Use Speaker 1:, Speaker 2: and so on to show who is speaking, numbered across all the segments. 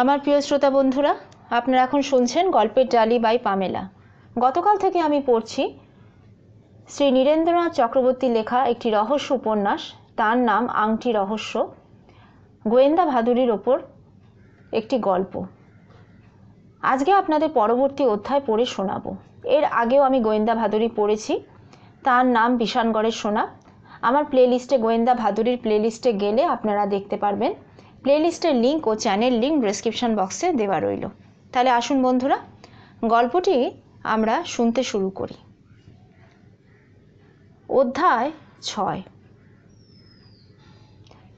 Speaker 1: আমার প্রিয় শ্রোতা বন্ধুরা আপনারা এখন শুনছেন গল্পের ডালি বাই পামেলা গতকাল থেকে আমি পড়ছি শ্রী নীরেন্দ্রনাথ চক্রবর্তী লেখা একটি রহস্য উপন্যাস তার নাম আংটি রহস্য গোয়েন্দা ভাদুরির ওপর একটি গল্প আজকে আপনাদের পরবর্তী অধ্যায় পড়ে শোনাবো এর আগেও আমি গোয়েন্দা ভাদুরি পড়েছি তার নাম বিশানগড়ের সোনা আমার প্লে লিস্টে গোয়েন্দা ভাদুরির লিস্টে গেলে আপনারা দেখতে পারবেন প্লেলিস্টের লিঙ্ক ও চ্যানেল লিঙ্ক ডিসক্রিপশান বক্সে দেওয়া রইল তাহলে আসুন বন্ধুরা গল্পটি আমরা শুনতে শুরু করি অধ্যায় ছয়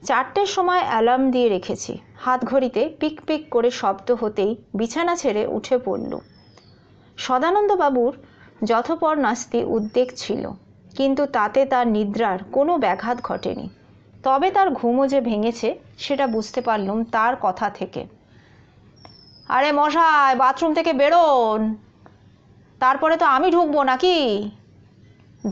Speaker 1: চারটের সময় অ্যালার্ম দিয়ে রেখেছি হাত ঘড়িতে পিক পিক করে শব্দ হতেই বিছানা ছেড়ে উঠে পড়ল সদানন্দবাবুর যথপর নাস্তি উদ্বেগ ছিল কিন্তু তাতে তার নিদ্রার কোনো ব্যাঘাত ঘটেনি তবে তার ঘুমও যে ভেঙেছে সেটা বুঝতে পারলুম তার কথা থেকে আরে মশাই বাথরুম থেকে বেরোন তারপরে তো আমি ঢুকবো নাকি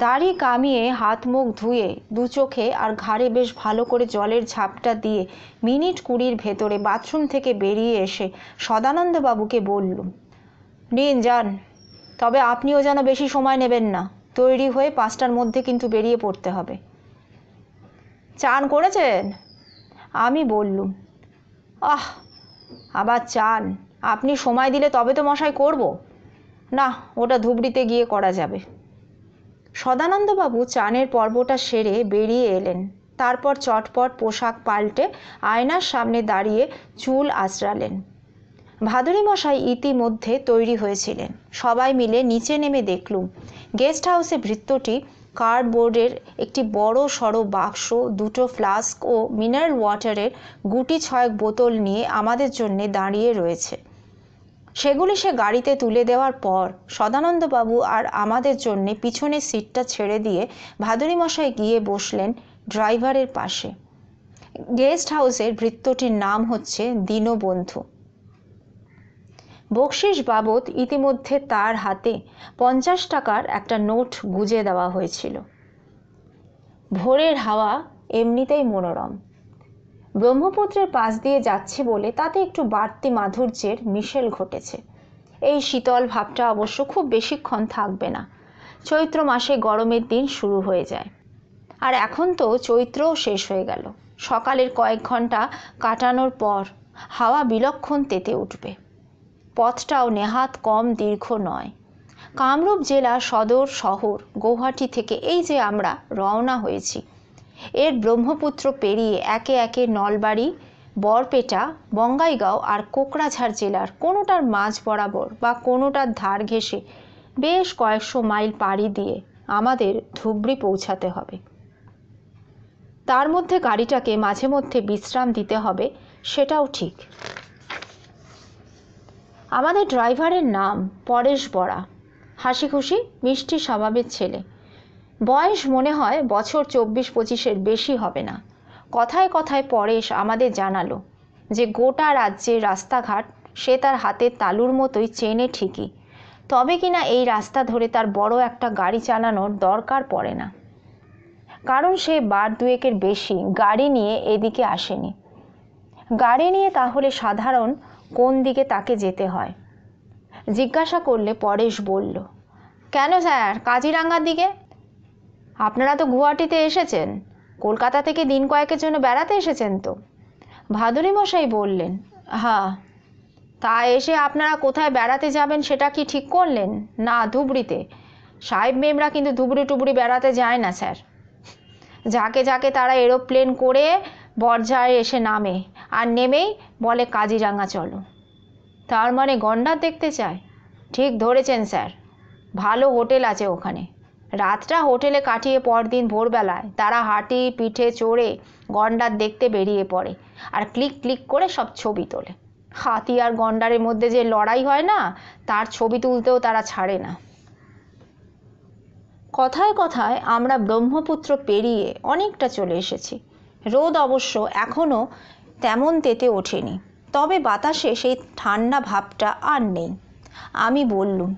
Speaker 1: দাড়ি কামিয়ে হাত মুখ ধুয়ে দু চোখে আর ঘাড়ে বেশ ভালো করে জলের ঝাপটা দিয়ে মিনিট কুড়ির ভেতরে বাথরুম থেকে বেরিয়ে এসে সদানন্দবাবুকে বললুম নিন যান তবে আপনিও যেন বেশি সময় নেবেন না তৈরি হয়ে পাঁচটার মধ্যে কিন্তু বেরিয়ে পড়তে হবে চান করেছেন আমি বললুম আহ আবার চান আপনি সময় দিলে তবে তো মশাই করব না ওটা ধুবড়িতে গিয়ে করা যাবে সদানন্দবাবু চানের পর্বটা সেরে বেরিয়ে এলেন তারপর চটপট পোশাক পাল্টে আয়নার সামনে দাঁড়িয়ে চুল আশ্রালেন ভাদুরী মশাই ইতিমধ্যে তৈরি হয়েছিলেন সবাই মিলে নিচে নেমে দেখলুম গেস্ট হাউসে ভৃত্যটি কার্ডবোর্ডের একটি বড় সড়ো বাক্স দুটো ফ্লাস্ক ও মিনারেল ওয়াটারের গুটি ছয়েক বোতল নিয়ে আমাদের জন্যে দাঁড়িয়ে রয়েছে সেগুলি সে গাড়িতে তুলে দেওয়ার পর সদানন্দবাবু আর আমাদের জন্যে পিছনের সিটটা ছেড়ে দিয়ে ভাদুরীমশাই গিয়ে বসলেন ড্রাইভারের পাশে গেস্ট হাউসের বৃত্তটির নাম হচ্ছে দীনবন্ধু বকশিস বাবদ ইতিমধ্যে তার হাতে পঞ্চাশ টাকার একটা নোট গুজে দেওয়া হয়েছিল ভোরের হাওয়া এমনিতেই মনোরম ব্রহ্মপুত্রের পাশ দিয়ে যাচ্ছে বলে তাতে একটু বাড়তি মাধুর্যের মিশেল ঘটেছে এই শীতল ভাবটা অবশ্য খুব বেশিক্ষণ থাকবে না চৈত্র মাসে গরমের দিন শুরু হয়ে যায় আর এখন তো চৈত্রও শেষ হয়ে গেল সকালের কয়েক ঘন্টা কাটানোর পর হাওয়া বিলক্ষণ তেতে উঠবে পথটাও নেহাত কম দীর্ঘ নয় কামরূপ জেলা সদর শহর গৌহাটি থেকে এই যে আমরা রওনা হয়েছি এর ব্রহ্মপুত্র পেরিয়ে একে একে নলবাড়ি বরপেটা বঙ্গাইগাঁও আর কোকরাঝাড় জেলার কোনোটার মাঝ বরাবর বা কোনোটার ধার ঘেঁষে বেশ কয়েকশো মাইল পাড়ি দিয়ে আমাদের ধুবড়ি পৌঁছাতে হবে তার মধ্যে গাড়িটাকে মাঝে মধ্যে বিশ্রাম দিতে হবে সেটাও ঠিক আমাদের ড্রাইভারের নাম পরেশ বড়া হাসি খুশি মিষ্টি স্বভাবের ছেলে বয়স মনে হয় বছর চব্বিশ পঁচিশের বেশি হবে না কথায় কথায় পরেশ আমাদের জানালো যে গোটা রাজ্যের রাস্তাঘাট সে তার হাতের তালুর মতোই চেনে ঠিকই তবে কিনা এই রাস্তা ধরে তার বড় একটা গাড়ি চালানোর দরকার পড়ে না কারণ সে বার দুয়েকের বেশি গাড়ি নিয়ে এদিকে আসেনি গাড়ি নিয়ে তাহলে সাধারণ কোন দিকে তাকে যেতে হয় জিজ্ঞাসা করলে পরেশ বলল কেন স্যার কাজিরাঙ্গার দিকে আপনারা তো গুয়াহাটিতে এসেছেন কলকাতা থেকে দিন কয়েকের জন্য বেড়াতে এসেছেন তো ভাদুরী মশাই বললেন হ্যাঁ তা এসে আপনারা কোথায় বেড়াতে যাবেন সেটা কি ঠিক করলেন না ধুবড়িতে সাহেব মেমরা কিন্তু ধুবড়ি টুবড়ি বেড়াতে যায় না স্যার যাকে যাকে তারা এরোপ্লেন করে বর্জায় এসে নামে আর নেমেই বলে কাজিরাঙা চলো তার মানে গন্ডার দেখতে চায় ঠিক ধরেছেন স্যার ভালো হোটেল আছে ওখানে রাতটা হোটেলে কাটিয়ে পরদিন ভোরবেলায় তারা হাঁটি পিঠে চড়ে গন্ডার দেখতে বেরিয়ে পড়ে আর ক্লিক ক্লিক করে সব ছবি তোলে হাতি আর গন্ডারের মধ্যে যে লড়াই হয় না তার ছবি তুলতেও তারা ছাড়ে না কথায় কথায় আমরা ব্রহ্মপুত্র পেরিয়ে অনেকটা চলে এসেছি রোদ অবশ্য এখনও তেমন তেতে ওঠেনি তবে বাতাসে সেই ঠান্ডা ভাবটা আর নেই আমি বললুম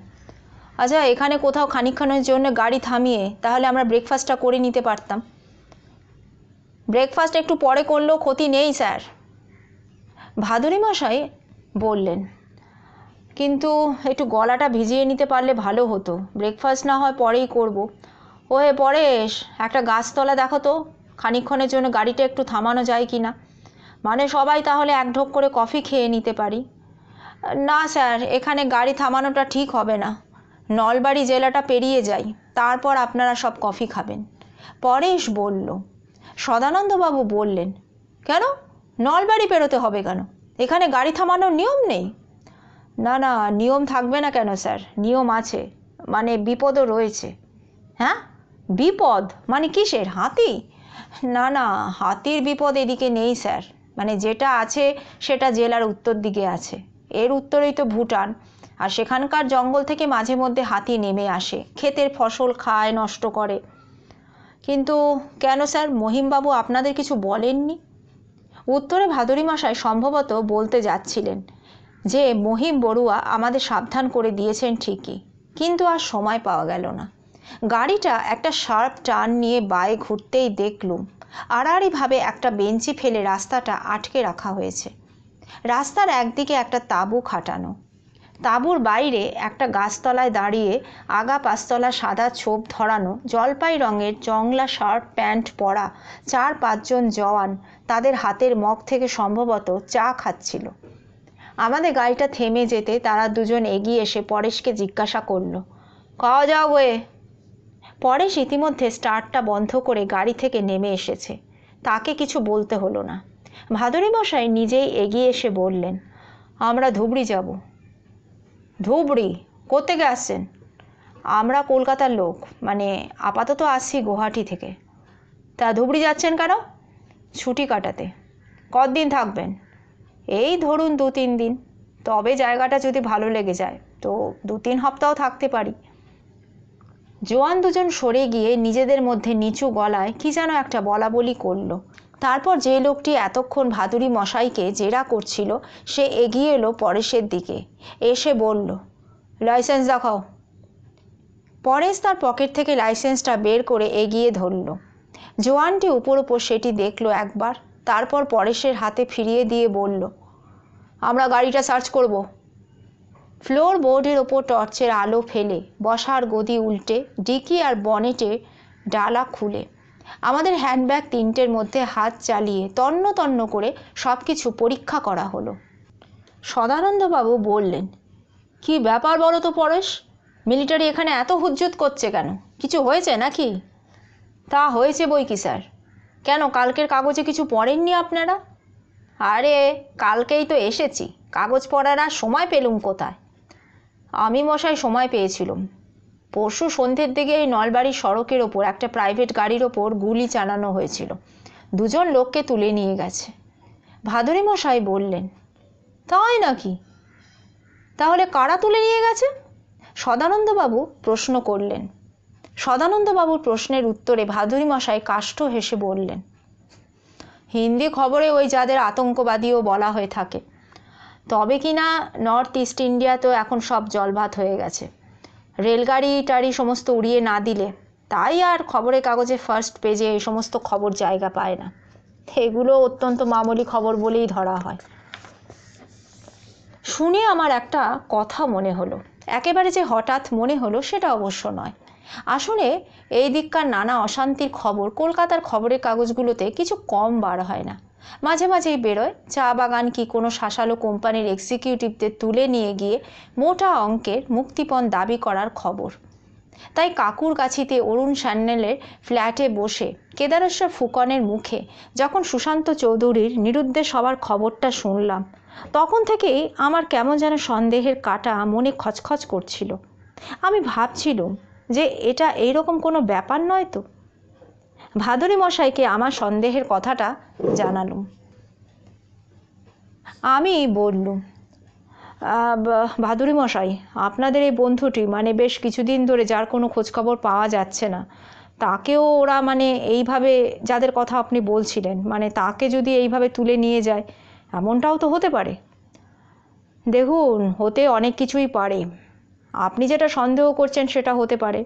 Speaker 1: আচ্ছা এখানে কোথাও খানিকক্ষণের জন্য গাড়ি থামিয়ে তাহলে আমরা ব্রেকফাস্টটা করে নিতে পারতাম ব্রেকফাস্ট একটু পরে করলেও ক্ষতি নেই স্যার ভাদুরী মশাই বললেন কিন্তু একটু গলাটা ভিজিয়ে নিতে পারলে ভালো হতো ব্রেকফাস্ট না হয় পরেই করব। ওহে পরেশ একটা গাছতলা দেখো তো খানিক্ষণের জন্য গাড়িটা একটু থামানো যায় কি না মানে সবাই তাহলে এক ঢোক করে কফি খেয়ে নিতে পারি না স্যার এখানে গাড়ি থামানোটা ঠিক হবে না নলবাড়ি জেলাটা পেরিয়ে যাই তারপর আপনারা সব কফি খাবেন পরেশ বলল সদানন্দবাবু বললেন কেন নলবাড়ি পেরোতে হবে কেন এখানে গাড়ি থামানোর নিয়ম নেই না না নিয়ম থাকবে না কেন স্যার নিয়ম আছে মানে বিপদও রয়েছে হ্যাঁ বিপদ মানে কিসের হাতি না না হাতির বিপদ এদিকে নেই স্যার মানে যেটা আছে সেটা জেলার উত্তর দিকে আছে এর উত্তরেই তো ভুটান আর সেখানকার জঙ্গল থেকে মাঝে মধ্যে হাতি নেমে আসে ক্ষেতের ফসল খায় নষ্ট করে কিন্তু কেন স্যার মহিমবাবু আপনাদের কিছু বলেননি উত্তরে ভাদুরী মশাই সম্ভবত বলতে যাচ্ছিলেন যে মহিম বড়ুয়া আমাদের সাবধান করে দিয়েছেন ঠিকই কিন্তু আর সময় পাওয়া গেল না গাড়িটা একটা শার্প টার্ন নিয়ে বায়ে ঘুরতেই দেখলুম আড়াআড়িভাবে একটা বেঞ্চি ফেলে রাস্তাটা আটকে রাখা হয়েছে রাস্তার একদিকে একটা তাঁবু খাটানো তাঁবুর বাইরে একটা গাছতলায় দাঁড়িয়ে আগা পাঁচতলা সাদা ছোপ ধরানো জলপাই রঙের জংলা শার্ট প্যান্ট পরা চার পাঁচজন জওয়ান তাদের হাতের মগ থেকে সম্ভবত চা খাচ্ছিল আমাদের গাড়িটা থেমে যেতে তারা দুজন এগিয়ে এসে পরেশকে জিজ্ঞাসা করলো খাওয়া যাও ওয়ে পরেশ ইতিমধ্যে স্টার্টটা বন্ধ করে গাড়ি থেকে নেমে এসেছে তাকে কিছু বলতে হলো না ভাদুরী মশাই নিজেই এগিয়ে এসে বললেন আমরা ধুবড়ি যাব ধুবড়ি কোথে আসছেন আমরা কলকাতার লোক মানে আপাতত আসছি গুয়াহাটি থেকে তা ধুবড়ি যাচ্ছেন কেন ছুটি কাটাতে কতদিন থাকবেন এই ধরুন দু তিন দিন তবে জায়গাটা যদি ভালো লেগে যায় তো দু তিন সপ্তাহ থাকতে পারি জোয়ান দুজন সরে গিয়ে নিজেদের মধ্যে নিচু গলায় কি যেন একটা বলা বলি করল তারপর যে লোকটি এতক্ষণ ভাদুরি মশাইকে জেরা করছিল সে এগিয়ে এলো পরেশের দিকে এসে বলল লাইসেন্স দেখাও পরেশ তার পকেট থেকে লাইসেন্সটা বের করে এগিয়ে ধরল জোয়ানটি উপর উপর সেটি দেখল একবার তারপর পরেশের হাতে ফিরিয়ে দিয়ে বলল আমরা গাড়িটা সার্চ করবো ফ্লোর বোর্ডের ওপর টর্চের আলো ফেলে বসার গদি উল্টে ডিকি আর বনেটে ডালা খুলে আমাদের হ্যান্ডব্যাগ তিনটের মধ্যে হাত চালিয়ে তন্ন তন্ন করে সব কিছু পরীক্ষা করা হলো সদানন্দবাবু বললেন কি ব্যাপার বলো তো পরেশ মিলিটারি এখানে এত হুজ্জুত করছে কেন কিছু হয়েছে নাকি তা হয়েছে বই কি স্যার কেন কালকের কাগজে কিছু পড়েননি আপনারা আরে কালকেই তো এসেছি কাগজ পড়ার আর সময় পেলুম কোথায় আমি মশাই সময় পেয়েছিলাম পরশু সন্ধ্যের দিকে এই নলবাড়ির সড়কের ওপর একটা প্রাইভেট গাড়ির ওপর গুলি চালানো হয়েছিল দুজন লোককে তুলে নিয়ে গেছে ভাদুরী মশাই বললেন তাই নাকি তাহলে কারা তুলে নিয়ে গেছে সদানন্দবাবু প্রশ্ন করলেন সদানন্দবাবুর প্রশ্নের উত্তরে ভাদুরী মশাই কাষ্ঠ হেসে বললেন হিন্দি খবরে ওই যাদের আতঙ্কবাদীও বলা হয়ে থাকে তবে কি না নর্থ ইস্ট ইন্ডিয়া তো এখন সব জলভাত হয়ে গেছে রেলগাড়ি টাড়ি সমস্ত উড়িয়ে না দিলে তাই আর খবরের কাগজে ফার্স্ট পেজে এই সমস্ত খবর জায়গা পায় না এগুলো অত্যন্ত মামুলি খবর বলেই ধরা হয় শুনে আমার একটা কথা মনে হলো একেবারে যে হঠাৎ মনে হলো সেটা অবশ্য নয় আসলে এই দিককার নানা অশান্তির খবর কলকাতার খবরের কাগজগুলোতে কিছু কম বার হয় না মাঝে মাঝেই বেরোয় চা বাগান কি কোনো শাসালো কোম্পানির এক্সিকিউটিভদের তুলে নিয়ে গিয়ে মোটা অঙ্কের মুক্তিপণ দাবি করার খবর তাই কাকুর কাছিতে অরুণ সান্যালের ফ্ল্যাটে বসে কেদারেশ্বর ফুকনের মুখে যখন সুশান্ত চৌধুরীর নিরুদ্দেশ হওয়ার খবরটা শুনলাম তখন থেকেই আমার কেমন যেন সন্দেহের কাটা মনে খচখচ করছিল আমি ভাবছিলুম যে এটা এইরকম কোনো ব্যাপার নয় তো ভাদুরী মশাইকে আমার সন্দেহের কথাটা জানালুম আমি বললুম ভাদুরী মশাই আপনাদের এই বন্ধুটি মানে বেশ কিছুদিন ধরে যার কোনো খোঁজখবর পাওয়া যাচ্ছে না তাকেও ওরা মানে এইভাবে যাদের কথা আপনি বলছিলেন মানে তাকে যদি এইভাবে তুলে নিয়ে যায় এমনটাও তো হতে পারে দেখুন হতে অনেক কিছুই পারে আপনি যেটা সন্দেহ করছেন সেটা হতে পারে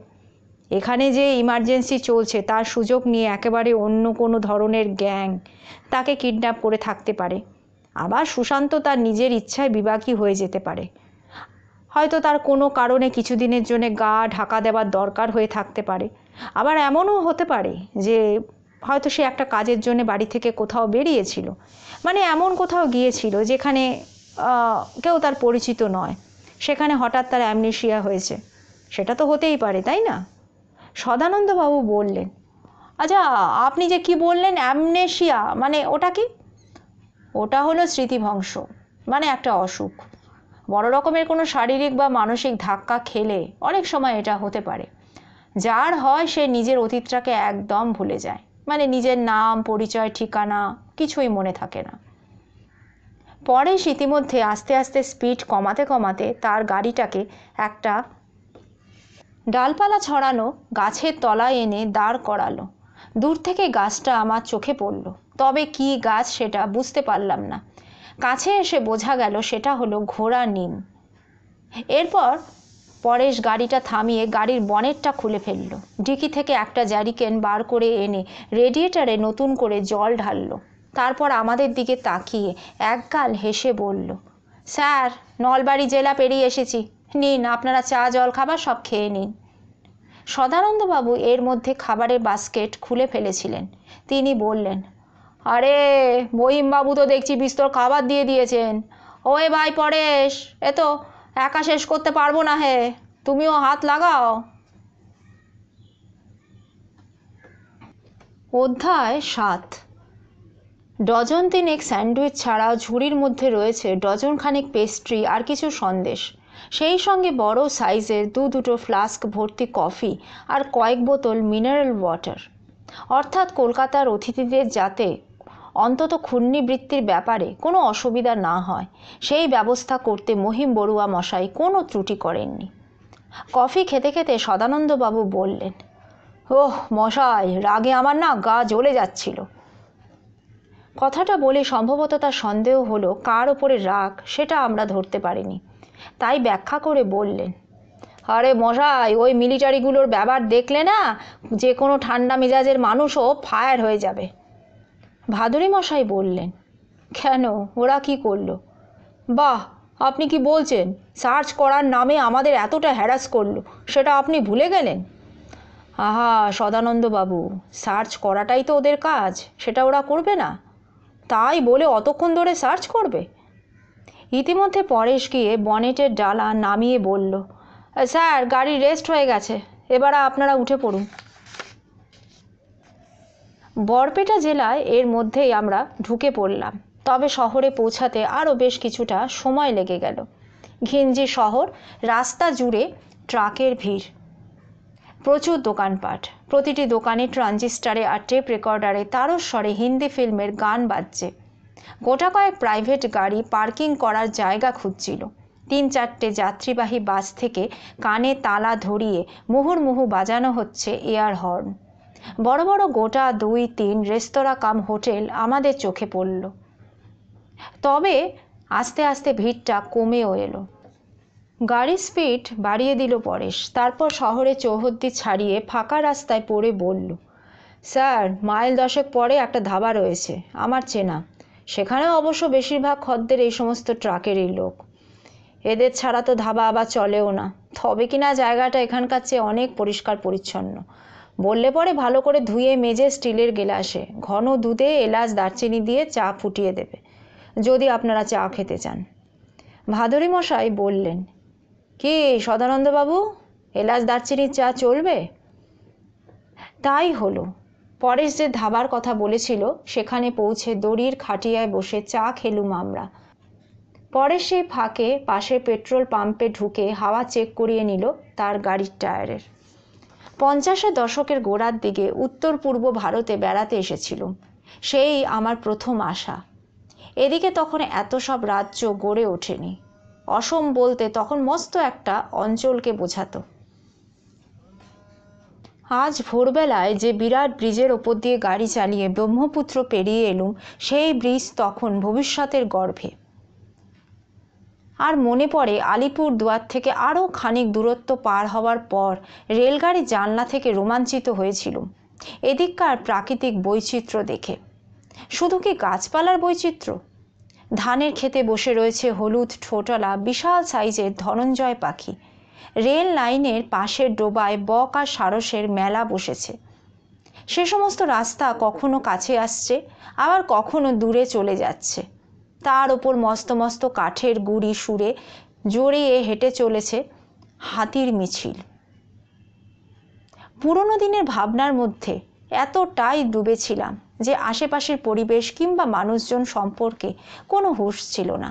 Speaker 1: এখানে যে ইমার্জেন্সি চলছে তার সুযোগ নিয়ে একেবারে অন্য কোনো ধরনের গ্যাং তাকে কিডন্যাপ করে থাকতে পারে আবার সুশান্ত তার নিজের ইচ্ছায় বিবাকী হয়ে যেতে পারে হয়তো তার কোনো কারণে কিছুদিনের জন্য গা ঢাকা দেওয়ার দরকার হয়ে থাকতে পারে আবার এমনও হতে পারে যে হয়তো সে একটা কাজের জন্য বাড়ি থেকে কোথাও বেরিয়েছিল মানে এমন কোথাও গিয়েছিল যেখানে কেউ তার পরিচিত নয় সেখানে হঠাৎ তার অ্যামনেশিয়া হয়েছে সেটা তো হতেই পারে তাই না সদানন্দবাবু বললেন আচ্ছা আপনি যে কি বললেন অ্যামনেশিয়া মানে ওটা কি ওটা হলো স্মৃতিভংস মানে একটা অসুখ বড় রকমের কোনো শারীরিক বা মানসিক ধাক্কা খেলে অনেক সময় এটা হতে পারে যার হয় সে নিজের অতীতটাকে একদম ভুলে যায় মানে নিজের নাম পরিচয় ঠিকানা কিছুই মনে থাকে না পরে ইতিমধ্যে আস্তে আস্তে স্পিড কমাতে কমাতে তার গাড়িটাকে একটা ডালপালা ছড়ানো গাছের তলায় এনে দাঁড় করালো দূর থেকে গাছটা আমার চোখে পড়ল তবে কি গাছ সেটা বুঝতে পারলাম না কাছে এসে বোঝা গেল সেটা হলো ঘোড়া নিম এরপর পরেশ গাড়িটা থামিয়ে গাড়ির বনেটটা খুলে ফেলল ডিকি থেকে একটা জ্যারিকেন বার করে এনে রেডিয়েটারে নতুন করে জল ঢালল তারপর আমাদের দিকে তাকিয়ে একগাল হেসে বলল স্যার নলবাড়ি জেলা পেরিয়ে এসেছি নিন আপনারা চা জল খাবার সব খেয়ে নিন সদানন্দবাবু এর মধ্যে খাবারের বাস্কেট খুলে ফেলেছিলেন তিনি বললেন আরে মহিমবাবু তো দেখছি বিস্তর খাবার দিয়ে দিয়েছেন ওয়ে ভাই পরেশ এ তো একা শেষ করতে পারবো না হে তুমিও হাত লাগাও অধ্যায় সাত ডজন তিনেক স্যান্ডউইচ ছাড়া ঝুড়ির মধ্যে রয়েছে ডজন খানেক পেস্ট্রি আর কিছু সন্দেশ সেই সঙ্গে বড় সাইজের দু দুটো ফ্লাস্ক ভর্তি কফি আর কয়েক বোতল মিনারেল ওয়াটার অর্থাৎ কলকাতার অতিথিদের যাতে অন্তত ক্ষুণ্ণিবৃত্তির ব্যাপারে কোনো অসুবিধা না হয় সেই ব্যবস্থা করতে মহিম বড়ুয়া মশাই কোনো ত্রুটি করেননি কফি খেতে খেতে সদানন্দবাবু বললেন ওহ মশাই রাগে আমার না গা জ্বলে যাচ্ছিল কথাটা বলে সম্ভবত তার সন্দেহ হলো কার ওপরে রাগ সেটা আমরা ধরতে পারিনি তাই ব্যাখ্যা করে বললেন আরে মশাই ওই মিলিটারিগুলোর ব্যাপার দেখলে না যে কোনো ঠান্ডা মেজাজের মানুষও ফায়ার হয়ে যাবে ভাদুরী মশাই বললেন কেন ওরা কি করলো বাহ আপনি কি বলছেন সার্চ করার নামে আমাদের এতটা হ্যারাস করলো সেটা আপনি ভুলে গেলেন আহা সদানন্দবাবু সার্চ করাটাই তো ওদের কাজ সেটা ওরা করবে না তাই বলে অতক্ষণ ধরে সার্চ করবে ইতিমধ্যে পরেশ গিয়ে বনেটের ডালা নামিয়ে বলল স্যার গাড়ি রেস্ট হয়ে গেছে এবার আপনারা উঠে পড়ুন বরপেটা জেলায় এর মধ্যেই আমরা ঢুকে পড়লাম তবে শহরে পৌঁছাতে আরও বেশ কিছুটা সময় লেগে গেল ঘিঞ্জি শহর রাস্তা জুড়ে ট্রাকের ভিড় প্রচুর দোকানপাট প্রতিটি দোকানে ট্রানজিস্টারে আর টেপ রেকর্ডারে তারস্বরে হিন্দি ফিল্মের গান বাজছে গোটা কয়েক প্রাইভেট গাড়ি পার্কিং করার জায়গা খুঁজছিল তিন চারটে যাত্রীবাহী বাস থেকে কানে তালা ধরিয়ে মুহুর্মুহু বাজানো হচ্ছে এয়ার হর্ন বড় বড় গোটা দুই তিন রেস্তোরাঁ কাম হোটেল আমাদের চোখে পড়ল তবে আস্তে আস্তে ভিড়টা কমেও এলো গাড়ির স্পিড বাড়িয়ে দিল পরেশ তারপর শহরে চৌহদ্দি ছাড়িয়ে ফাঁকা রাস্তায় পড়ে বলল স্যার মাইল দশেক পরে একটা ধাবা রয়েছে আমার চেনা সেখানেও অবশ্য বেশিরভাগ খদ্দের এই সমস্ত ট্রাকেরই লোক এদের ছাড়া তো ধাবা আবার চলেও না তবে কিনা জায়গাটা এখানকার চেয়ে অনেক পরিষ্কার পরিচ্ছন্ন বললে পরে ভালো করে ধুয়ে মেজে স্টিলের গেলাসে ঘন দুধে এলাচ দারচিনি দিয়ে চা ফুটিয়ে দেবে যদি আপনারা চা খেতে চান ভাদরী মশাই বললেন কি সদানন্দবাবু এলাচ দারচিনির চা চলবে তাই হলো পরেশ যে ধাবার কথা বলেছিল সেখানে পৌঁছে দড়ির খাটিয়ায় বসে চা খেলুম আমরা পরে সেই ফাঁকে পাশে পেট্রোল পাম্পে ঢুকে হাওয়া চেক করিয়ে নিল তার গাড়ির টায়ারের পঞ্চাশের দশকের গোড়ার দিকে উত্তর পূর্ব ভারতে বেড়াতে এসেছিলুম সেই আমার প্রথম আশা এদিকে তখন এত সব রাজ্য গড়ে ওঠেনি অসম বলতে তখন মস্ত একটা অঞ্চলকে বোঝাতো আজ ভোরবেলায় যে বিরাট ব্রিজের ওপর দিয়ে গাড়ি চালিয়ে ব্রহ্মপুত্র পেরিয়ে এলুম সেই ব্রিজ তখন ভবিষ্যতের গর্ভে আর মনে পড়ে আলিপুর দুয়ার থেকে আরও খানিক দূরত্ব পার হওয়ার পর রেলগাড়ি জানলা থেকে রোমাঞ্চিত হয়েছিলুম এদিককার প্রাকৃতিক বৈচিত্র্য দেখে শুধু কি গাছপালার বৈচিত্র্য ধানের খেতে বসে রয়েছে হলুদ ঠোঁটলা বিশাল সাইজের ধনঞ্জয় পাখি রেল লাইনের পাশের ডোবায় বক আর সারসের মেলা বসেছে সে সমস্ত রাস্তা কখনো কাছে আসছে আবার কখনো দূরে চলে যাচ্ছে তার ওপর মস্ত মস্ত কাঠের গুড়ি সুরে জড়িয়ে হেঁটে চলেছে হাতির মিছিল পুরনো দিনের ভাবনার মধ্যে এতটাই ডুবেছিলাম যে আশেপাশের পরিবেশ কিংবা মানুষজন সম্পর্কে কোনো হুঁশ ছিল না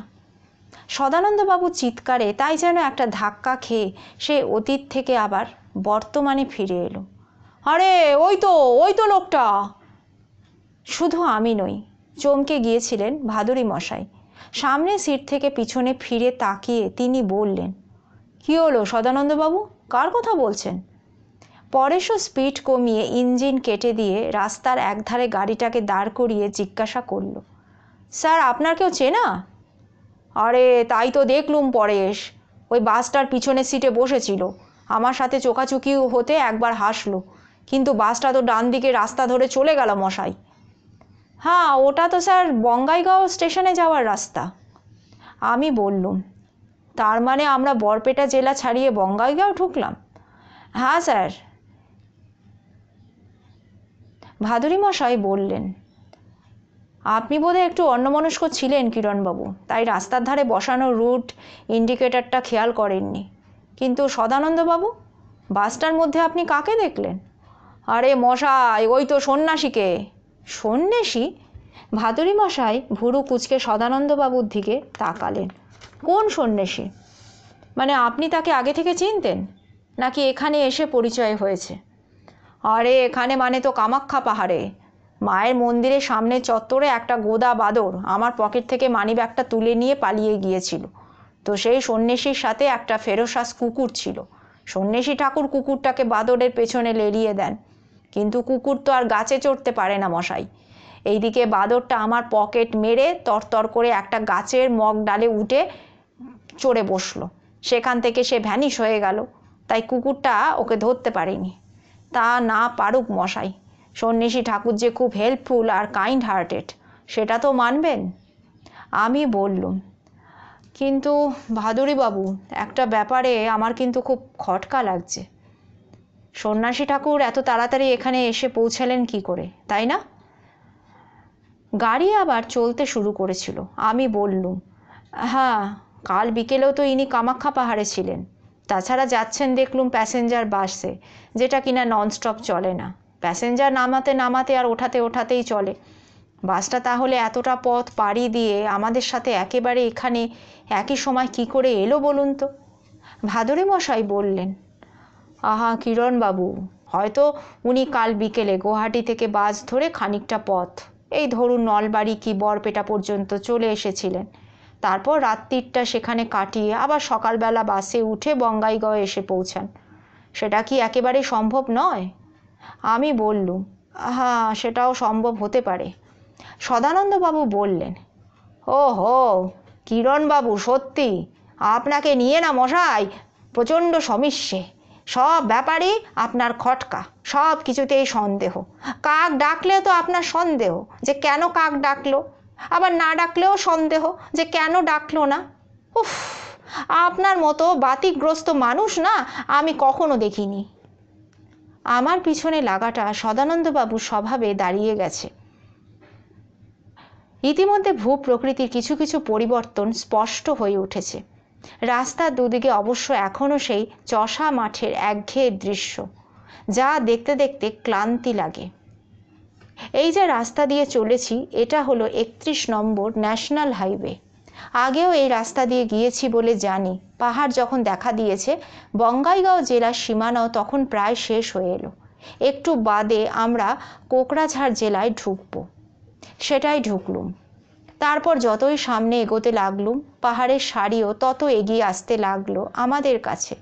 Speaker 1: সদানন্দবাবু চিৎকারে তাই যেন একটা ধাক্কা খেয়ে সে অতীত থেকে আবার বর্তমানে ফিরে এলো আরে ওই তো ওই তো লোকটা শুধু আমি নই চমকে গিয়েছিলেন ভাদুরী মশাই সামনে সিট থেকে পিছনে ফিরে তাকিয়ে তিনি বললেন কী হলো সদানন্দবাবু কার কথা বলছেন পরেশও স্পিড কমিয়ে ইঞ্জিন কেটে দিয়ে রাস্তার একধারে গাড়িটাকে দাঁড় করিয়ে জিজ্ঞাসা করল স্যার আপনার কেউ চেনা আরে তাই তো দেখলুম পরেশ ওই বাসটার পিছনের সিটে বসেছিল আমার সাথে চোখাচুকি হতে একবার হাসলো কিন্তু বাসটা তো ডান দিকে রাস্তা ধরে চলে গেল মশাই হ্যাঁ ওটা তো স্যার বঙ্গাইগাঁও স্টেশনে যাওয়ার রাস্তা আমি বললুম তার মানে আমরা বরপেটা জেলা ছাড়িয়ে বঙ্গাইগাঁও ঢুকলাম হ্যাঁ স্যার ভাদুরী মশাই বললেন আপনি বোধহয় একটু অন্যমনস্ক ছিলেন কিরণবাবু তাই রাস্তার ধারে বসানো রুট ইন্ডিকেটারটা খেয়াল করেননি কিন্তু সদানন্দবাবু বাসটার মধ্যে আপনি কাকে দেখলেন আরে মশাই ওই তো সন্ন্যাসীকে সন্ন্যাসী ভাদুরী মশাই ভুরু কুচকে সদানন্দবাবুর দিকে তাকালেন কোন সন্ন্যাসী মানে আপনি তাকে আগে থেকে চিনতেন নাকি এখানে এসে পরিচয় হয়েছে আরে এখানে মানে তো কামাখ্যা পাহাড়ে মায়ের মন্দিরের সামনে চত্বরে একটা গোদা বাদর আমার পকেট থেকে মানিব্যাগটা তুলে নিয়ে পালিয়ে গিয়েছিল তো সেই সন্ন্যাসীর সাথে একটা ফেরোসাস কুকুর ছিল সন্ন্যাসী ঠাকুর কুকুরটাকে বাদরের পেছনে লেরিয়ে দেন কিন্তু কুকুর তো আর গাছে চড়তে পারে না মশাই এইদিকে বাদরটা আমার পকেট মেরে তরতর করে একটা গাছের মগ ডালে উঠে চড়ে বসলো সেখান থেকে সে ভ্যানিশ হয়ে গেল তাই কুকুরটা ওকে ধরতে পারেনি তা না পারুক মশাই সন্ন্যাসী ঠাকুর যে খুব হেল্পফুল আর কাইন্ড হার্টেড সেটা তো মানবেন আমি বললুম কিন্তু বাবু একটা ব্যাপারে আমার কিন্তু খুব খটকা লাগছে সন্ন্যাসী ঠাকুর এত তাড়াতাড়ি এখানে এসে পৌঁছালেন কি করে তাই না গাড়ি আবার চলতে শুরু করেছিল আমি বললুম হ্যাঁ কাল বিকেলেও তো ইনি কামাখ্যা পাহাড়ে ছিলেন তাছাড়া যাচ্ছেন দেখলুম প্যাসেঞ্জার বাসে যেটা কিনা ননস্টপ চলে না প্যাসেঞ্জার নামাতে নামাতে আর ওঠাতে ওঠাতেই চলে বাসটা তাহলে এতটা পথ পাড়ি দিয়ে আমাদের সাথে একেবারে এখানে একই সময় কি করে এলো বলুন তো ভাদরে মশাই বললেন আহা কিরণবাবু হয়তো উনি কাল বিকেলে গুয়াহাটি থেকে বাস ধরে খানিকটা পথ এই ধরুন নলবাড়ি কি বরপেটা পর্যন্ত চলে এসেছিলেন তারপর রাত্রিটা সেখানে কাটিয়ে আবার সকালবেলা বাসে উঠে বঙ্গাইগাঁও এসে পৌঁছান সেটা কি একেবারে সম্ভব নয় আমি বললুম হ্যাঁ সেটাও সম্ভব হতে পারে সদানন্দবাবু বললেন ও হো কিরণবাবু সত্যি আপনাকে নিয়ে না মশাই প্রচণ্ড সমস্যে সব ব্যাপারে আপনার খটকা সব কিছুতেই সন্দেহ কাক ডাকলে তো আপনার সন্দেহ যে কেন কাক ডাকলো আবার না ডাকলেও সন্দেহ যে কেন ডাকলো না উফ আপনার মতো বাতিগ্রস্ত মানুষ না আমি কখনো দেখিনি আমার পিছনে লাগাটা সদানন্দবাবুর স্বভাবে দাঁড়িয়ে গেছে ইতিমধ্যে ভূ প্রকৃতির কিছু কিছু পরিবর্তন স্পষ্ট হয়ে উঠেছে রাস্তার দুদিকে অবশ্য এখনও সেই চষা মাঠের একঘেয়ে দৃশ্য যা দেখতে দেখতে ক্লান্তি লাগে এই যে রাস্তা দিয়ে চলেছি এটা হলো একত্রিশ নম্বর ন্যাশনাল হাইওয়ে আগেও এই রাস্তা দিয়ে গিয়েছি বলে জানি পাহাড় যখন দেখা দিয়েছে বঙ্গাইগাঁও জেলার সীমানাও তখন প্রায় শেষ হয়ে এলো একটু বাদে আমরা কোকরাঝাড় জেলায় ঢুকব সেটাই ঢুকলুম তারপর যতই সামনে এগোতে লাগলুম পাহাড়ের সারিও তত এগিয়ে আসতে লাগলো আমাদের কাছে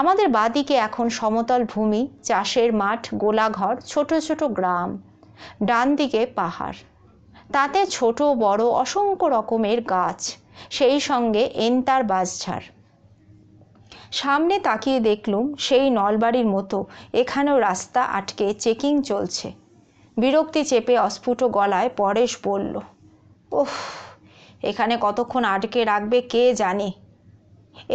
Speaker 1: আমাদের বাদিকে এখন সমতল ভূমি চাষের মাঠ গোলাঘর ছোট ছোট গ্রাম ডান দিকে পাহাড় তাতে ছোট বড় অসংখ্য রকমের গাছ সেই সঙ্গে এনতার বাঁশঝাড় সামনে তাকিয়ে দেখলুম সেই নলবাড়ির মতো এখানেও রাস্তা আটকে চেকিং চলছে বিরক্তি চেপে অস্ফুট গলায় পরেশ বলল ওহ এখানে কতক্ষণ আটকে রাখবে কে জানে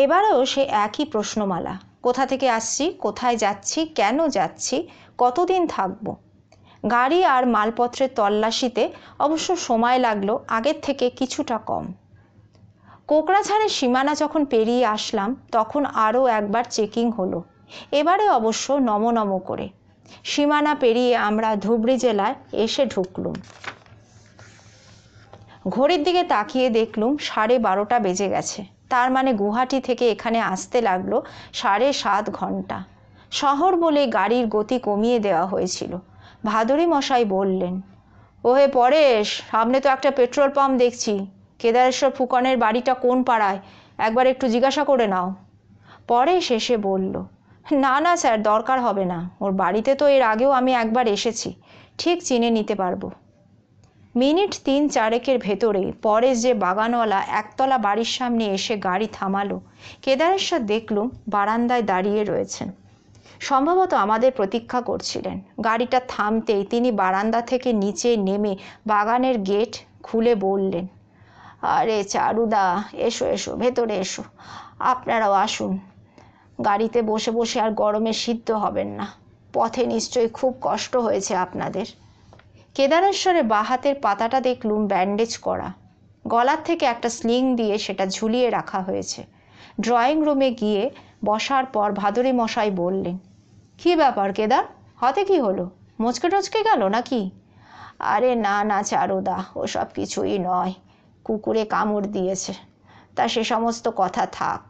Speaker 1: এবারেও সে একই প্রশ্নমালা কোথা থেকে আসছি কোথায় যাচ্ছি কেন যাচ্ছি কতদিন থাকবো গাড়ি আর মালপত্রের তল্লাশিতে অবশ্য সময় লাগলো আগের থেকে কিছুটা কম কোকড়াঝাড়ের সীমানা যখন পেরিয়ে আসলাম তখন আরও একবার চেকিং হলো এবারে অবশ্য নমনম করে সীমানা পেরিয়ে আমরা ধুবড়ি জেলায় এসে ঢুকলুম ঘড়ির দিকে তাকিয়ে দেখলুম সাড়ে বারোটা বেজে গেছে তার মানে গুহাটি থেকে এখানে আসতে লাগলো সাড়ে সাত ঘন্টা শহর বলে গাড়ির গতি কমিয়ে দেওয়া হয়েছিল ভাদুরী মশাই বললেন ওহে পরেশ সামনে তো একটা পেট্রোল পাম্প দেখছি কেদারেশ্বর ফুকনের বাড়িটা কোন পাড়ায় একবার একটু জিজ্ঞাসা করে নাও পরেশ এসে বলল না না স্যার দরকার হবে না ওর বাড়িতে তো এর আগেও আমি একবার এসেছি ঠিক চিনে নিতে পারবো মিনিট তিন চারেকের ভেতরে পরেশ যে বাগানওয়ালা একতলা বাড়ির সামনে এসে গাড়ি থামালো কেদারেশ্বর দেখল বারান্দায় দাঁড়িয়ে রয়েছেন সম্ভবত আমাদের প্রতীক্ষা করছিলেন গাড়িটা থামতেই তিনি বারান্দা থেকে নিচে নেমে বাগানের গেট খুলে বললেন আরে চারুদা এসো এসো ভেতরে এসো আপনারাও আসুন গাড়িতে বসে বসে আর গরমে সিদ্ধ হবেন না পথে নিশ্চয়ই খুব কষ্ট হয়েছে আপনাদের কেদারেশ্বরে বাহাতের পাতাটা দেখলুম ব্যান্ডেজ করা গলার থেকে একটা স্লিং দিয়ে সেটা ঝুলিয়ে রাখা হয়েছে ড্রয়িং রুমে গিয়ে বসার পর ভাদুরী মশাই বললেন কী ব্যাপার কেদার হাতে কি হলো মচকে টচকে গেল নাকি আরে না না চারুদা ওসব কিছুই নয় কুকুরে কামড় দিয়েছে তা সে সমস্ত কথা থাক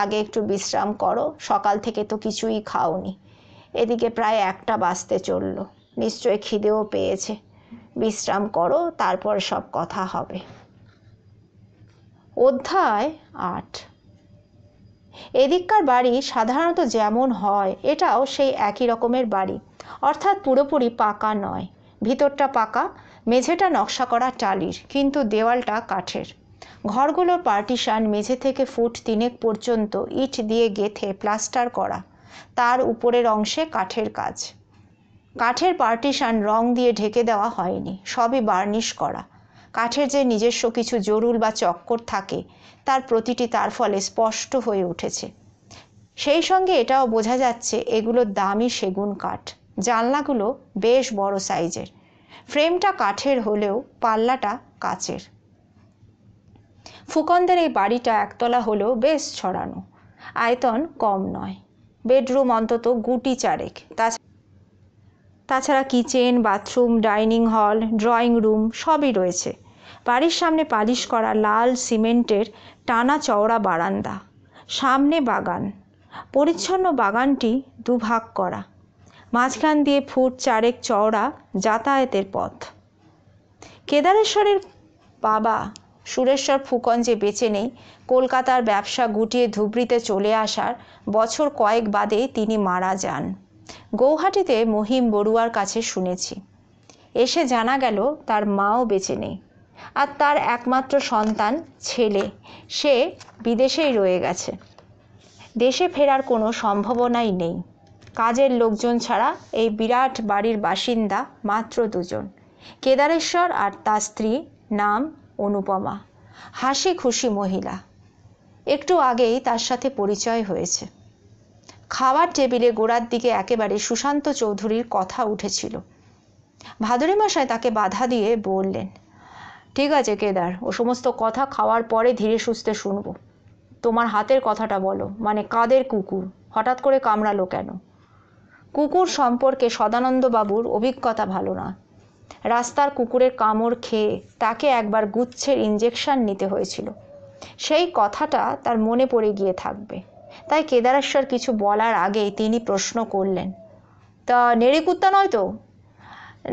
Speaker 1: আগে একটু বিশ্রাম করো সকাল থেকে তো কিছুই খাওনি এদিকে প্রায় একটা বাঁচতে চলল নিশ্চয় খিদেও পেয়েছে বিশ্রাম করো তারপর সব কথা হবে অধ্যায় আট এদিককার বাড়ি সাধারণত যেমন হয় এটাও সেই একই রকমের বাড়ি অর্থাৎ পুরোপুরি পাকা নয় ভিতরটা পাকা মেঝেটা নকশা করা টালির কিন্তু দেওয়ালটা কাঠের ঘরগুলোর পার্টিশান মেঝে থেকে ফুট তিনেক পর্যন্ত ইট দিয়ে গেথে প্লাস্টার করা তার উপরের অংশে কাঠের কাজ কাঠের পার্টিশান রং দিয়ে ঢেকে দেওয়া হয়নি সবই বার্নিশ করা কাঠের যে নিজস্ব কিছু জরুল বা চক্কর থাকে তার প্রতিটি তার ফলে স্পষ্ট হয়ে উঠেছে সেই সঙ্গে এটাও বোঝা যাচ্ছে এগুলোর দামি সেগুন কাঠ জানলাগুলো বেশ বড় সাইজের ফ্রেমটা কাঠের হলেও পাল্লাটা কাচের ফুকনদের এই বাড়িটা একতলা হলেও বেশ ছড়ানো আয়তন কম নয় বেডরুম অন্তত গুটি চারেক তাছাড়া kitchen bathroom dining hall drawing room সবই রয়েছে বাড়ির সামনে পালিশ করা লাল সিমেন্টের টানা চওড়া বারান্দা সামনে বাগান পরিচ্ছন্ন বাগানটি দুভাগ করা মাঝখান দিয়ে ফুট চারেক চওড়া যাতায়াতের পথ কেদারেশ্বরের বাবা সুরেশ্বর ফুকন যে বেঁচে নেই কলকাতার ব্যবসা গুটিয়ে ধুবড়িতে চলে আসার বছর কয়েক বাদে তিনি মারা যান গৌহাটিতে মহিম বড়ুয়ার কাছে শুনেছি এসে জানা গেল তার মাও বেঁচে নেই আর তার একমাত্র সন্তান ছেলে সে বিদেশেই রয়ে গেছে দেশে ফেরার কোনো সম্ভাবনাই নেই কাজের লোকজন ছাড়া এই বিরাট বাড়ির বাসিন্দা মাত্র দুজন কেদারেশ্বর আর তার স্ত্রী নাম অনুপমা হাসি খুশি মহিলা একটু আগেই তার সাথে পরিচয় হয়েছে খাওয়ার টেবিলে গোড়ার দিকে একেবারে সুশান্ত চৌধুরীর কথা উঠেছিল ভাদুরী মশাই তাকে বাধা দিয়ে বললেন ঠিক আছে কেদার ও সমস্ত কথা খাওয়ার পরে ধীরে সুস্থে শুনবো তোমার হাতের কথাটা বলো মানে কাদের কুকুর হঠাৎ করে কামড়ালো কেন কুকুর সম্পর্কে সদানন্দবাবুর অভিজ্ঞতা ভালো না রাস্তার কুকুরের কামড় খেয়ে তাকে একবার গুচ্ছের ইঞ্জেকশন নিতে হয়েছিল সেই কথাটা তার মনে পড়ে গিয়ে থাকবে তাই কেদারেশ্বর কিছু বলার আগেই তিনি প্রশ্ন করলেন তা নেড়ি কুত্তা নয় তো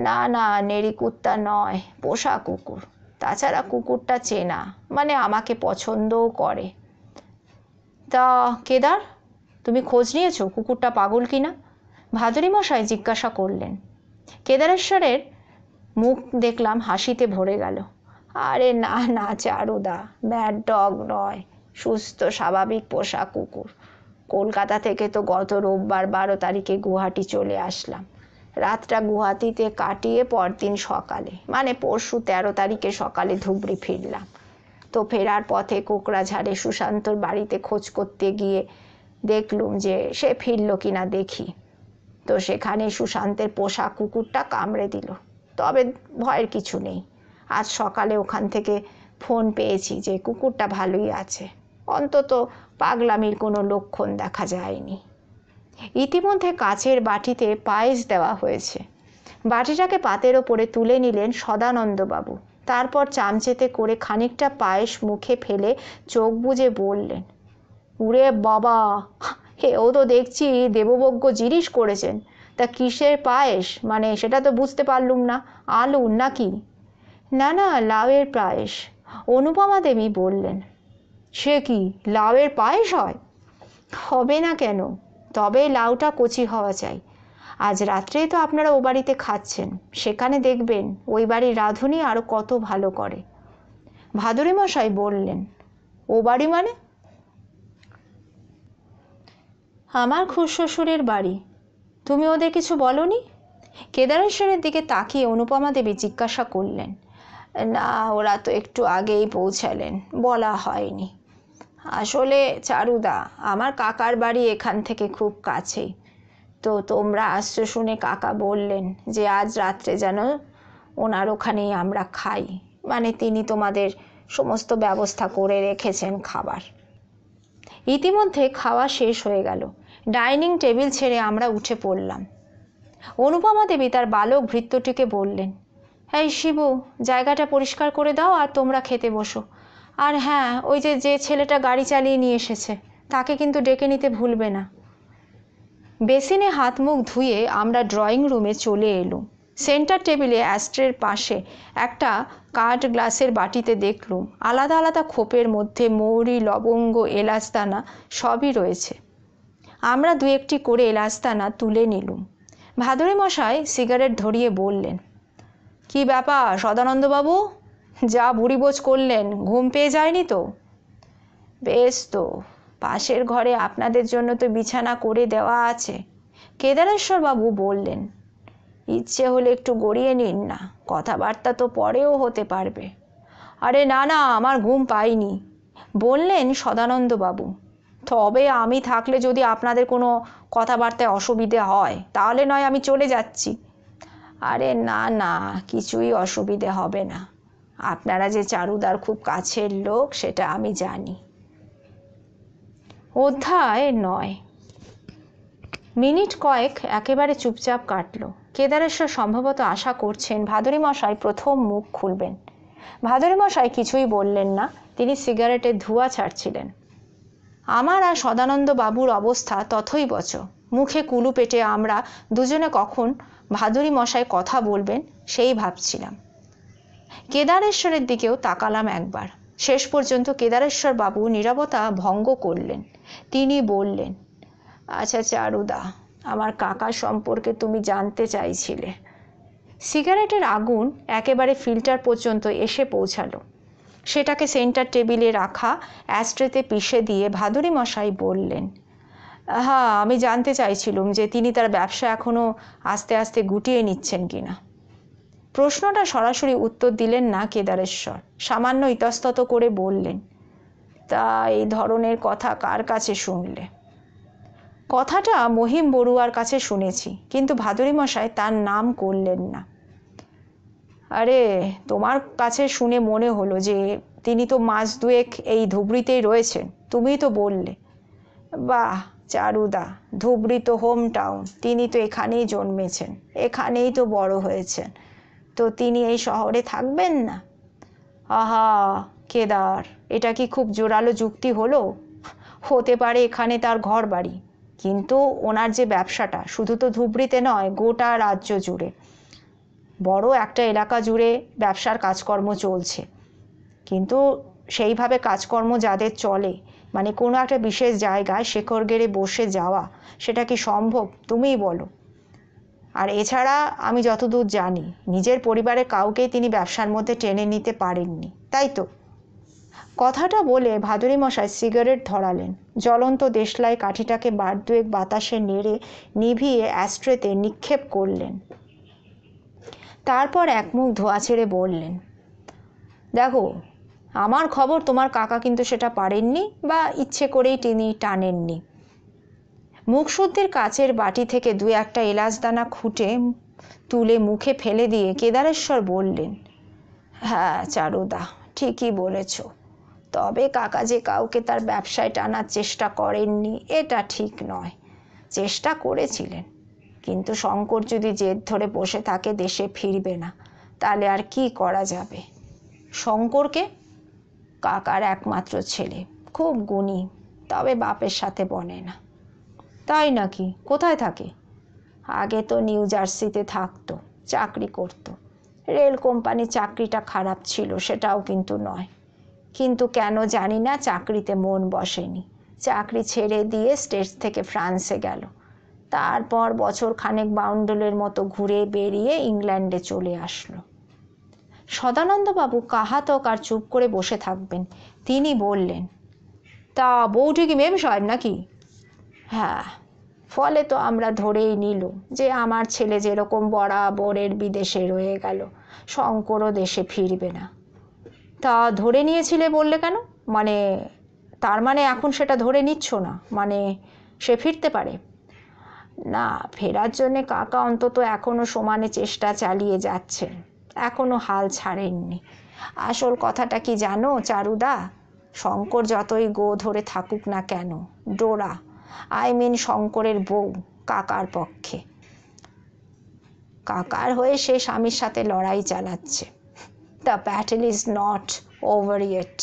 Speaker 1: না না নেড়ি কুত্তা নয় পোষা কুকুর তাছাড়া কুকুরটা চেনা মানে আমাকে পছন্দও করে তা কেদার তুমি খোঁজ নিয়েছো কুকুরটা পাগল কিনা ভাদুরী মশাই জিজ্ঞাসা করলেন কেদারেশ্বরের মুখ দেখলাম হাসিতে ভরে গেল আরে না না চারুদা ব্যাড ডগ নয় সুস্থ স্বাভাবিক পোষা কুকুর কলকাতা থেকে তো গত রোববার বারো তারিখে গুয়াহাটি চলে আসলাম রাতটা গুহাতিতে কাটিয়ে পরদিন সকালে মানে পরশু তেরো তারিখে সকালে ধুবড়ি ফিরলাম তো ফেরার পথে কোকড়াঝাড়ে সুশান্তর বাড়িতে খোঁজ করতে গিয়ে দেখলুম যে সে ফিরল কিনা দেখি তো সেখানে সুশান্তের পোষা কুকুরটা কামড়ে দিল তবে ভয়ের কিছু নেই আজ সকালে ওখান থেকে ফোন পেয়েছি যে কুকুরটা ভালোই আছে অন্তত পাগলামির কোনো লক্ষণ দেখা যায়নি ইতিমধ্যে কাছের বাটিতে পায়েস দেওয়া হয়েছে বাটিটাকে পাতের ওপরে তুলে নিলেন সদানন্দবাবু তারপর চামচেতে করে খানিকটা পায়েস মুখে ফেলে চোখ বুজে বললেন উরে বাবা হে ও তো দেখছি দেবভোগ্য জিনিস করেছেন তা কিসের পায়েস মানে সেটা তো বুঝতে পারলুম না আলু নাকি না না লাউয়ের পায়েস অনুপমা দেবী বললেন সে কি লাউয়ের পায়েস হয় হবে না কেন তবে লাউটা কচি হওয়া চাই আজ রাত্রেই তো আপনারা ও বাড়িতে খাচ্ছেন সেখানে দেখবেন ওই বাড়ির রাঁধুনি আরও কত ভালো করে ভাদুরী মশাই বললেন ও বাড়ি মানে আমার শ্বশুরের বাড়ি তুমি ওদের কিছু বলনি কেদারেশ্বরের দিকে তাকিয়ে অনুপমা দেবী জিজ্ঞাসা করলেন না ওরা তো একটু আগেই পৌঁছালেন বলা হয়নি আসলে চারুদা আমার কাকার বাড়ি এখান থেকে খুব কাছেই তো তোমরা আসছো শুনে কাকা বললেন যে আজ রাত্রে যেন ওনার ওখানেই আমরা খাই মানে তিনি তোমাদের সমস্ত ব্যবস্থা করে রেখেছেন খাবার ইতিমধ্যে খাওয়া শেষ হয়ে গেল ডাইনিং টেবিল ছেড়ে আমরা উঠে পড়লাম অনুপমা দেবী তার বালক ভৃত্যটিকে বললেন এই শিবু জায়গাটা পরিষ্কার করে দাও আর তোমরা খেতে বসো আর হ্যাঁ ওই যে যে ছেলেটা গাড়ি চালিয়ে নিয়ে এসেছে তাকে কিন্তু ডেকে নিতে ভুলবে না বেসিনে হাত মুখ ধুয়ে আমরা ড্রয়িং রুমে চলে এলুম সেন্টার টেবিলে অ্যাস্ট্রের পাশে একটা কাঠ গ্লাসের বাটিতে দেখলুম আলাদা আলাদা খোপের মধ্যে মৌরি লবঙ্গ এলাচদানা সবই রয়েছে আমরা দু একটি করে এলাচদানা তুলে নিলুম ভাদরে মশাই সিগারেট ধরিয়ে বললেন কি ব্যাপার সদানন্দবাবু যা বোঝ করলেন ঘুম পেয়ে যায়নি তো বেশ তো পাশের ঘরে আপনাদের জন্য তো বিছানা করে দেওয়া আছে কেদারেশ্বরবাবু বললেন ইচ্ছে হলে একটু গড়িয়ে নিন না কথাবার্তা তো পরেও হতে পারবে আরে না না আমার ঘুম পাইনি বললেন সদানন্দবাবু তবে আমি থাকলে যদি আপনাদের কোনো কথাবার্তায় অসুবিধে হয় তাহলে নয় আমি চলে যাচ্ছি আরে না না কিছুই অসুবিধে হবে না আপনারা যে চারুদার খুব কাছের লোক সেটা আমি জানি অধ্যায় নয় মিনিট কয়েক একেবারে চুপচাপ কাটল কেদারেশ্বর সম্ভবত আশা করছেন ভাদুরী মশাই প্রথম মুখ খুলবেন ভাদুরী মশাই কিছুই বললেন না তিনি সিগারেটের ধোঁয়া ছাড়ছিলেন আমার আর সদানন্দ বাবুর অবস্থা তথই বচ মুখে কুলু পেটে আমরা দুজনে কখন ভাদুরী মশাই কথা বলবেন সেই ভাবছিলাম কেদারেশ্বরের দিকেও তাকালাম একবার শেষ পর্যন্ত কেদারেশ্বর বাবু নিরবতা ভঙ্গ করলেন তিনি বললেন আচ্ছা চারুদা আমার কাকা সম্পর্কে তুমি জানতে চাইছিলে সিগারেটের আগুন একেবারে ফিল্টার পর্যন্ত এসে পৌঁছালো সেটাকে সেন্টার টেবিলে রাখা অ্যাস্ট্রেতে পিষে দিয়ে ভাদুরী মশাই বললেন হ্যাঁ আমি জানতে চাইছিলুম যে তিনি তার ব্যবসা এখনও আস্তে আস্তে গুটিয়ে নিচ্ছেন কিনা প্রশ্নটা সরাসরি উত্তর দিলেন না কেদারেশ্বর সামান্য ইতস্তত করে বললেন তা এই ধরনের কথা কার কাছে শুনলে কথাটা মহিম বড়ুয়ার কাছে শুনেছি কিন্তু ভাদুরী মশাই তার নাম করলেন না আরে তোমার কাছে শুনে মনে হলো যে তিনি তো মাস দুয়েক এই ধুবড়িতেই রয়েছেন তুমি তো বললে বাহ চারুদা ধুবড়ি তো হোম টাউন তিনি তো এখানেই জন্মেছেন এখানেই তো বড় হয়েছেন তো তিনি এই শহরে থাকবেন না আহা কেদার এটা কি খুব জোরালো যুক্তি হলো হতে পারে এখানে তার ঘর বাড়ি কিন্তু ওনার যে ব্যবসাটা শুধু তো ধুবড়িতে নয় গোটা রাজ্য জুড়ে বড় একটা এলাকা জুড়ে ব্যবসার কাজকর্ম চলছে কিন্তু সেইভাবে কাজকর্ম যাদের চলে মানে কোনো একটা বিশেষ জায়গায় শেখর গেড়ে বসে যাওয়া সেটা কি সম্ভব তুমিই বলো আর এছাড়া আমি যতদূর জানি নিজের পরিবারে কাউকেই তিনি ব্যবসার মধ্যে টেনে নিতে পারেননি তাই তো কথাটা বলে ভাদুরী মশাই সিগারেট ধরালেন জ্বলন্ত দেশলাই কাঠিটাকে বার দুয়েক বাতাসে নেড়ে নিভিয়ে অ্যাস্ট্রেতে নিক্ষেপ করলেন তারপর এক মুখ ধোয়া ছেড়ে বললেন দেখো আমার খবর তোমার কাকা কিন্তু সেটা পারেননি বা ইচ্ছে করেই তিনি টানেননি মুখসুদ্ধের কাচের বাটি থেকে দু একটা এলাচ দানা খুঁটে তুলে মুখে ফেলে দিয়ে কেদারেশ্বর বললেন হ্যাঁ চারুদা ঠিকই বলেছ তবে কাকা যে কাউকে তার ব্যবসায় টানার চেষ্টা করেননি এটা ঠিক নয় চেষ্টা করেছিলেন কিন্তু শঙ্কর যদি জেদ ধরে বসে থাকে দেশে ফিরবে না তাহলে আর কি করা যাবে শঙ্করকে কাকার একমাত্র ছেলে খুব গুণী তবে বাপের সাথে বনে না তাই নাকি কোথায় থাকে আগে তো নিউ জার্সিতে থাকতো চাকরি করত। রেল কোম্পানির চাকরিটা খারাপ ছিল সেটাও কিন্তু নয় কিন্তু কেন জানি না চাকরিতে মন বসেনি চাকরি ছেড়ে দিয়ে স্টেটস থেকে ফ্রান্সে গেল তারপর বছর খানেক বাউন্ডলের মতো ঘুরে বেরিয়ে ইংল্যান্ডে চলে আসলো সদানন্দবাবু কাহাতক আর চুপ করে বসে থাকবেন তিনি বললেন তা বউ ঠিকই মেম সাহেব নাকি হ্যাঁ ফলে তো আমরা ধরেই নিল যে আমার ছেলে যেরকম বরাবরের বিদেশে রয়ে গেল শঙ্করও দেশে ফিরবে না তা ধরে নিয়েছিলে বললে কেন মানে তার মানে এখন সেটা ধরে নিচ্ছ না মানে সে ফিরতে পারে না ফেরার জন্যে কাকা অন্তত এখনও সমানে চেষ্টা চালিয়ে যাচ্ছেন এখনও হাল ছাড়েননি আসল কথাটা কি জানো চারুদা শঙ্কর যতই গো ধরে থাকুক না কেন ডোরা আই মিন শঙ্করের বউ কাকার পক্ষে কাকার হয়ে সে স্বামীর সাথে লড়াই চালাচ্ছে the battle is not over yet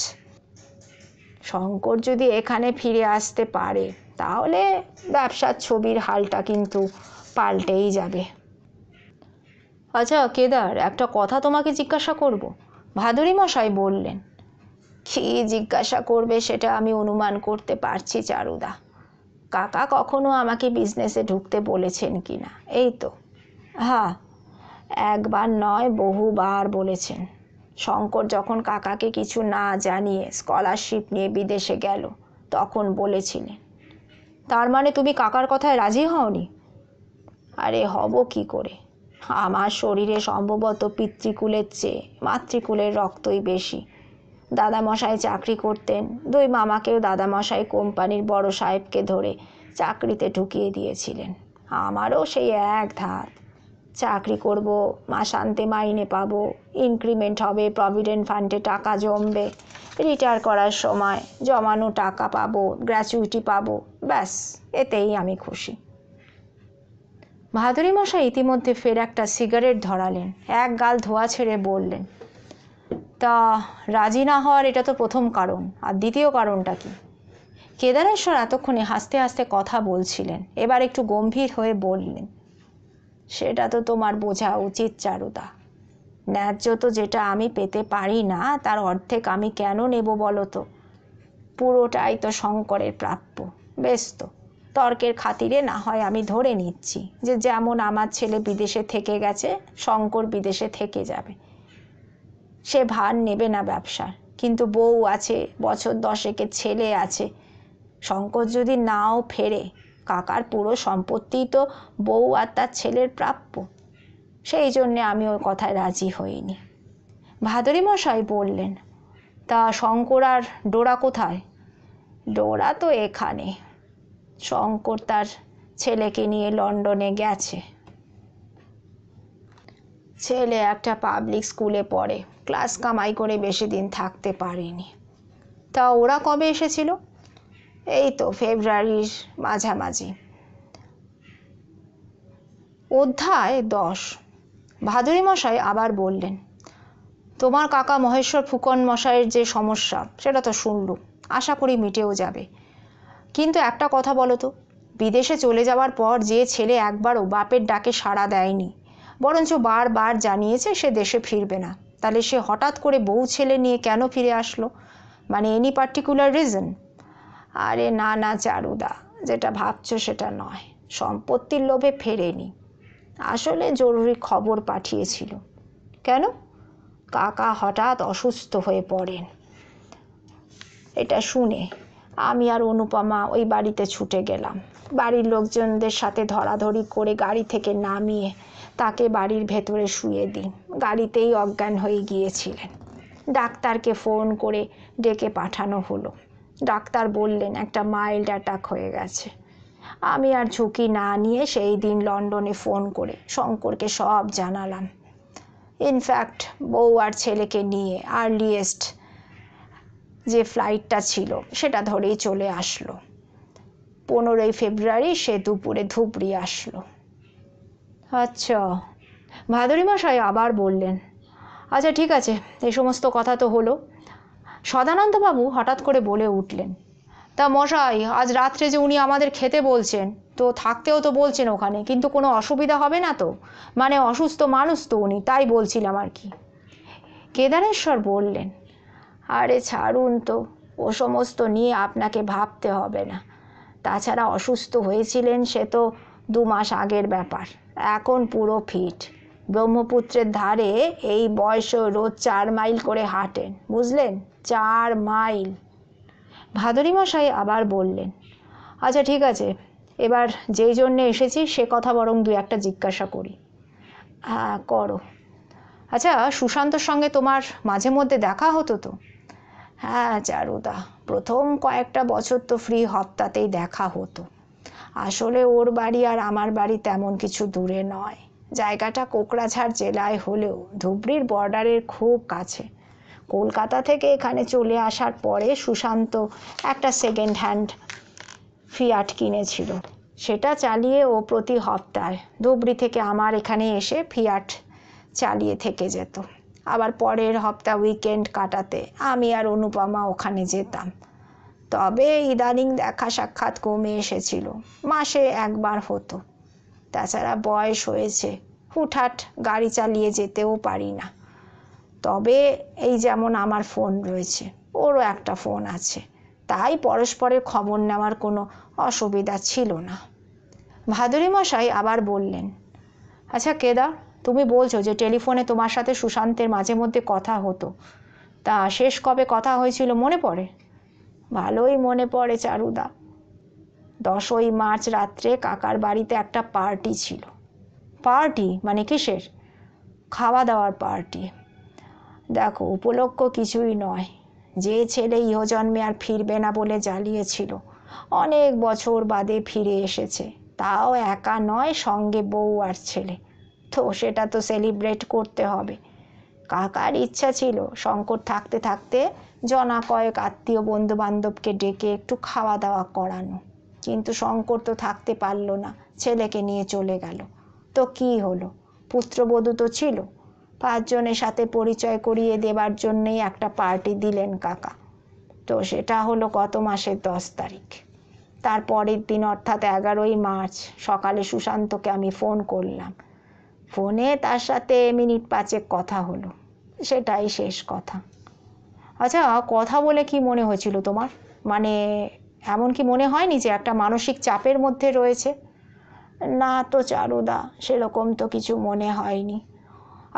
Speaker 1: Shankar যদি এখানে ফিরে আসতে পারে তাহলে ব্যবসার ছবির হালটা কিন্তু পাল্টেই যাবে আচ্ছা কেদার একটা কথা তোমাকে জিজ্ঞাসা করব ভাদুরী মশাই বললেন কী জিজ্ঞাসা করবে সেটা আমি অনুমান করতে পারছি চারুদা কাকা কখনো আমাকে বিজনেসে ঢুকতে বলেছেন কি না এই তো হ্যাঁ একবার নয় বহুবার বলেছেন শঙ্কর যখন কাকাকে কিছু না জানিয়ে স্কলারশিপ নিয়ে বিদেশে গেল তখন বলেছিলেন তার মানে তুমি কাকার কথায় রাজি হওনি আরে হব কি করে আমার শরীরে সম্ভবত পিতৃকুলের চেয়ে মাতৃকুলের রক্তই বেশি দাদামশাই চাকরি করতেন দুই মামাকেও দাদামশাই কোম্পানির বড় সাহেবকে ধরে চাকরিতে ঢুকিয়ে দিয়েছিলেন আমারও সেই এক ধাত চাকরি করব মাসান্তে মাইনে পাব ইনক্রিমেন্ট হবে প্রভিডেন্ট ফান্ডে টাকা জমবে রিটায়ার করার সময় জমানো টাকা পাব গ্র্যাচুইটি পাব ব্যাস এতেই আমি খুশি ভাদুরী মশাই ইতিমধ্যে ফের একটা সিগারেট ধরালেন এক গাল ধোয়া ছেড়ে বললেন তা রাজি না হওয়ার এটা তো প্রথম কারণ আর দ্বিতীয় কারণটা কি কেদারেশ্বর এতক্ষণে হাসতে হাসতে কথা বলছিলেন এবার একটু গম্ভীর হয়ে বললেন সেটা তো তোমার বোঝা উচিত চারুদা ন্যায্য তো যেটা আমি পেতে পারি না তার অর্ধেক আমি কেন নেব বলো তো পুরোটাই তো শঙ্করের প্রাপ্য বেশ তো তর্কের খাতিরে না হয় আমি ধরে নিচ্ছি যে যেমন আমার ছেলে বিদেশে থেকে গেছে শঙ্কর বিদেশে থেকে যাবে সে ভার নেবে না ব্যবসার কিন্তু বউ আছে বছর দশেকের ছেলে আছে শঙ্কর যদি নাও ফেরে কাকার পুরো সম্পত্তিই তো বউ আর তার ছেলের প্রাপ্য সেই জন্যে আমি ওর কথায় রাজি হইনি ভাদরী মশাই বললেন তা শঙ্কর আর ডোরা কোথায় ডোরা তো এখানে শঙ্কর তার ছেলেকে নিয়ে লন্ডনে গেছে ছেলে একটা পাবলিক স্কুলে পড়ে ক্লাস কামাই করে বেশি দিন থাকতে পারেনি তা ওরা কবে এসেছিল এই তো ফেব্রুয়ারির মাঝামাঝি অধ্যায় দশ ভাদুরী মশাই আবার বললেন তোমার কাকা মহেশ্বর ফুকন মশাইয়ের যে সমস্যা সেটা তো শুনলু আশা করি মিটেও যাবে কিন্তু একটা কথা বলো তো বিদেশে চলে যাওয়ার পর যে ছেলে একবারও বাপের ডাকে সাড়া দেয়নি বরঞ্চ বারবার জানিয়েছে সে দেশে ফিরবে না তাহলে সে হঠাৎ করে বউ ছেলে নিয়ে কেন ফিরে আসলো মানে এনি পার্টিকুলার রিজন আরে না না চারুদা যেটা ভাবছো সেটা নয় সম্পত্তির লোভে ফেরেনি আসলে জরুরি খবর পাঠিয়েছিল কেন কাকা হঠাৎ অসুস্থ হয়ে পড়েন এটা শুনে আমি আর অনুপমা ওই বাড়িতে ছুটে গেলাম বাড়ির লোকজনদের সাথে ধরাধরি করে গাড়ি থেকে নামিয়ে তাকে বাড়ির ভেতরে শুয়ে দিই গাড়িতেই অজ্ঞান হয়ে গিয়েছিলেন ডাক্তারকে ফোন করে ডেকে পাঠানো হলো ডাক্তার বললেন একটা মাইল্ড অ্যাটাক হয়ে গেছে আমি আর ঝুঁকি না নিয়ে সেই দিন লন্ডনে ফোন করে শঙ্করকে সব জানালাম ইনফ্যাক্ট বউ আর ছেলেকে নিয়ে আর্লিয়েস্ট যে ফ্লাইটটা ছিল সেটা ধরেই চলে আসলো পনেরোই ফেব্রুয়ারি সে দুপুরে ধুবড়ি আসলো আচ্ছা ভাদুরী মশাই আবার বললেন আচ্ছা ঠিক আছে এই সমস্ত কথা তো হলো সদানন্দবাবু হঠাৎ করে বলে উঠলেন তা মশাই আজ রাত্রে যে উনি আমাদের খেতে বলছেন তো থাকতেও তো বলছেন ওখানে কিন্তু কোনো অসুবিধা হবে না তো মানে অসুস্থ মানুষ তো উনি তাই বলছিলাম আর কি কেদারেশ্বর বললেন আরে ছাড়ুন তো ও সমস্ত নিয়ে আপনাকে ভাবতে হবে না তাছাড়া অসুস্থ হয়েছিলেন সে তো দু মাস আগের ব্যাপার এখন পুরো ফিট ব্রহ্মপুত্রের ধারে এই বয়সেও রোজ চার মাইল করে হাঁটেন বুঝলেন চার মাইল ভাদরী মশাই আবার বললেন আচ্ছা ঠিক আছে এবার যেই জন্যে এসেছি সে কথা বরং দু একটা জিজ্ঞাসা করি হ্যাঁ করো আচ্ছা সুশান্তর সঙ্গে তোমার মাঝে মধ্যে দেখা হতো তো হ্যাঁ চারুদা প্রথম কয়েকটা বছর তো ফ্রি হপ্তাতেই দেখা হতো আসলে ওর বাড়ি আর আমার বাড়ি তেমন কিছু দূরে নয় জায়গাটা কোকড়াঝাড় জেলায় হলেও ধুবড়ির বর্ডারের খুব কাছে কলকাতা থেকে এখানে চলে আসার পরে সুশান্ত একটা সেকেন্ড হ্যান্ড ফিয়াট কিনেছিল সেটা চালিয়ে ও প্রতি হপ্তায় ধুবড়ি থেকে আমার এখানে এসে ফিয়াট চালিয়ে থেকে যেত আবার পরের হপ্তাহ উইকেন্ড কাটাতে আমি আর অনুপমা ওখানে যেতাম তবে ইদানিং দেখা সাক্ষাৎ কমে এসেছিল মাসে একবার হতো তাছাড়া বয়স হয়েছে হুটহাট গাড়ি চালিয়ে যেতেও পারি না তবে এই যেমন আমার ফোন রয়েছে ওরও একটা ফোন আছে তাই পরস্পরের খবর নেওয়ার কোনো অসুবিধা ছিল না ভাদুরী মশাই আবার বললেন আচ্ছা কেদার তুমি বলছো যে টেলিফোনে তোমার সাথে সুশান্তের মাঝে মধ্যে কথা হতো তা শেষ কবে কথা হয়েছিল মনে পড়ে ভালোই মনে পড়ে চারুদা দশই মার্চ রাত্রে কাকার বাড়িতে একটা পার্টি ছিল পার্টি মানে কিসের খাওয়া দাওয়ার পার্টি দেখো উপলক্ষ কিছুই নয় যে ছেলে ইহজন্মে আর ফিরবে না বলে জ্বালিয়েছিল অনেক বছর বাদে ফিরে এসেছে তাও একা নয় সঙ্গে বউ আর ছেলে তো সেটা তো সেলিব্রেট করতে হবে কাকার ইচ্ছা ছিল শঙ্কর থাকতে থাকতে জনা কয়েক আত্মীয় বন্ধুবান্ধবকে ডেকে একটু খাওয়া দাওয়া করানো কিন্তু শঙ্কর তো থাকতে পারল না ছেলেকে নিয়ে চলে গেল তো কি হলো পুত্রবধূ তো ছিল পাঁচজনের সাথে পরিচয় করিয়ে দেবার জন্যেই একটা পার্টি দিলেন কাকা তো সেটা হলো গত মাসের দশ তারিখ তার পরের দিন অর্থাৎ এগারোই মার্চ সকালে সুশান্তকে আমি ফোন করলাম ফোনে তার সাথে মিনিট পাঁচেক কথা হলো সেটাই শেষ কথা আচ্ছা কথা বলে কী মনে হয়েছিল তোমার মানে এমন কি মনে হয়নি যে একটা মানসিক চাপের মধ্যে রয়েছে না তো চারুদা সেরকম তো কিছু মনে হয়নি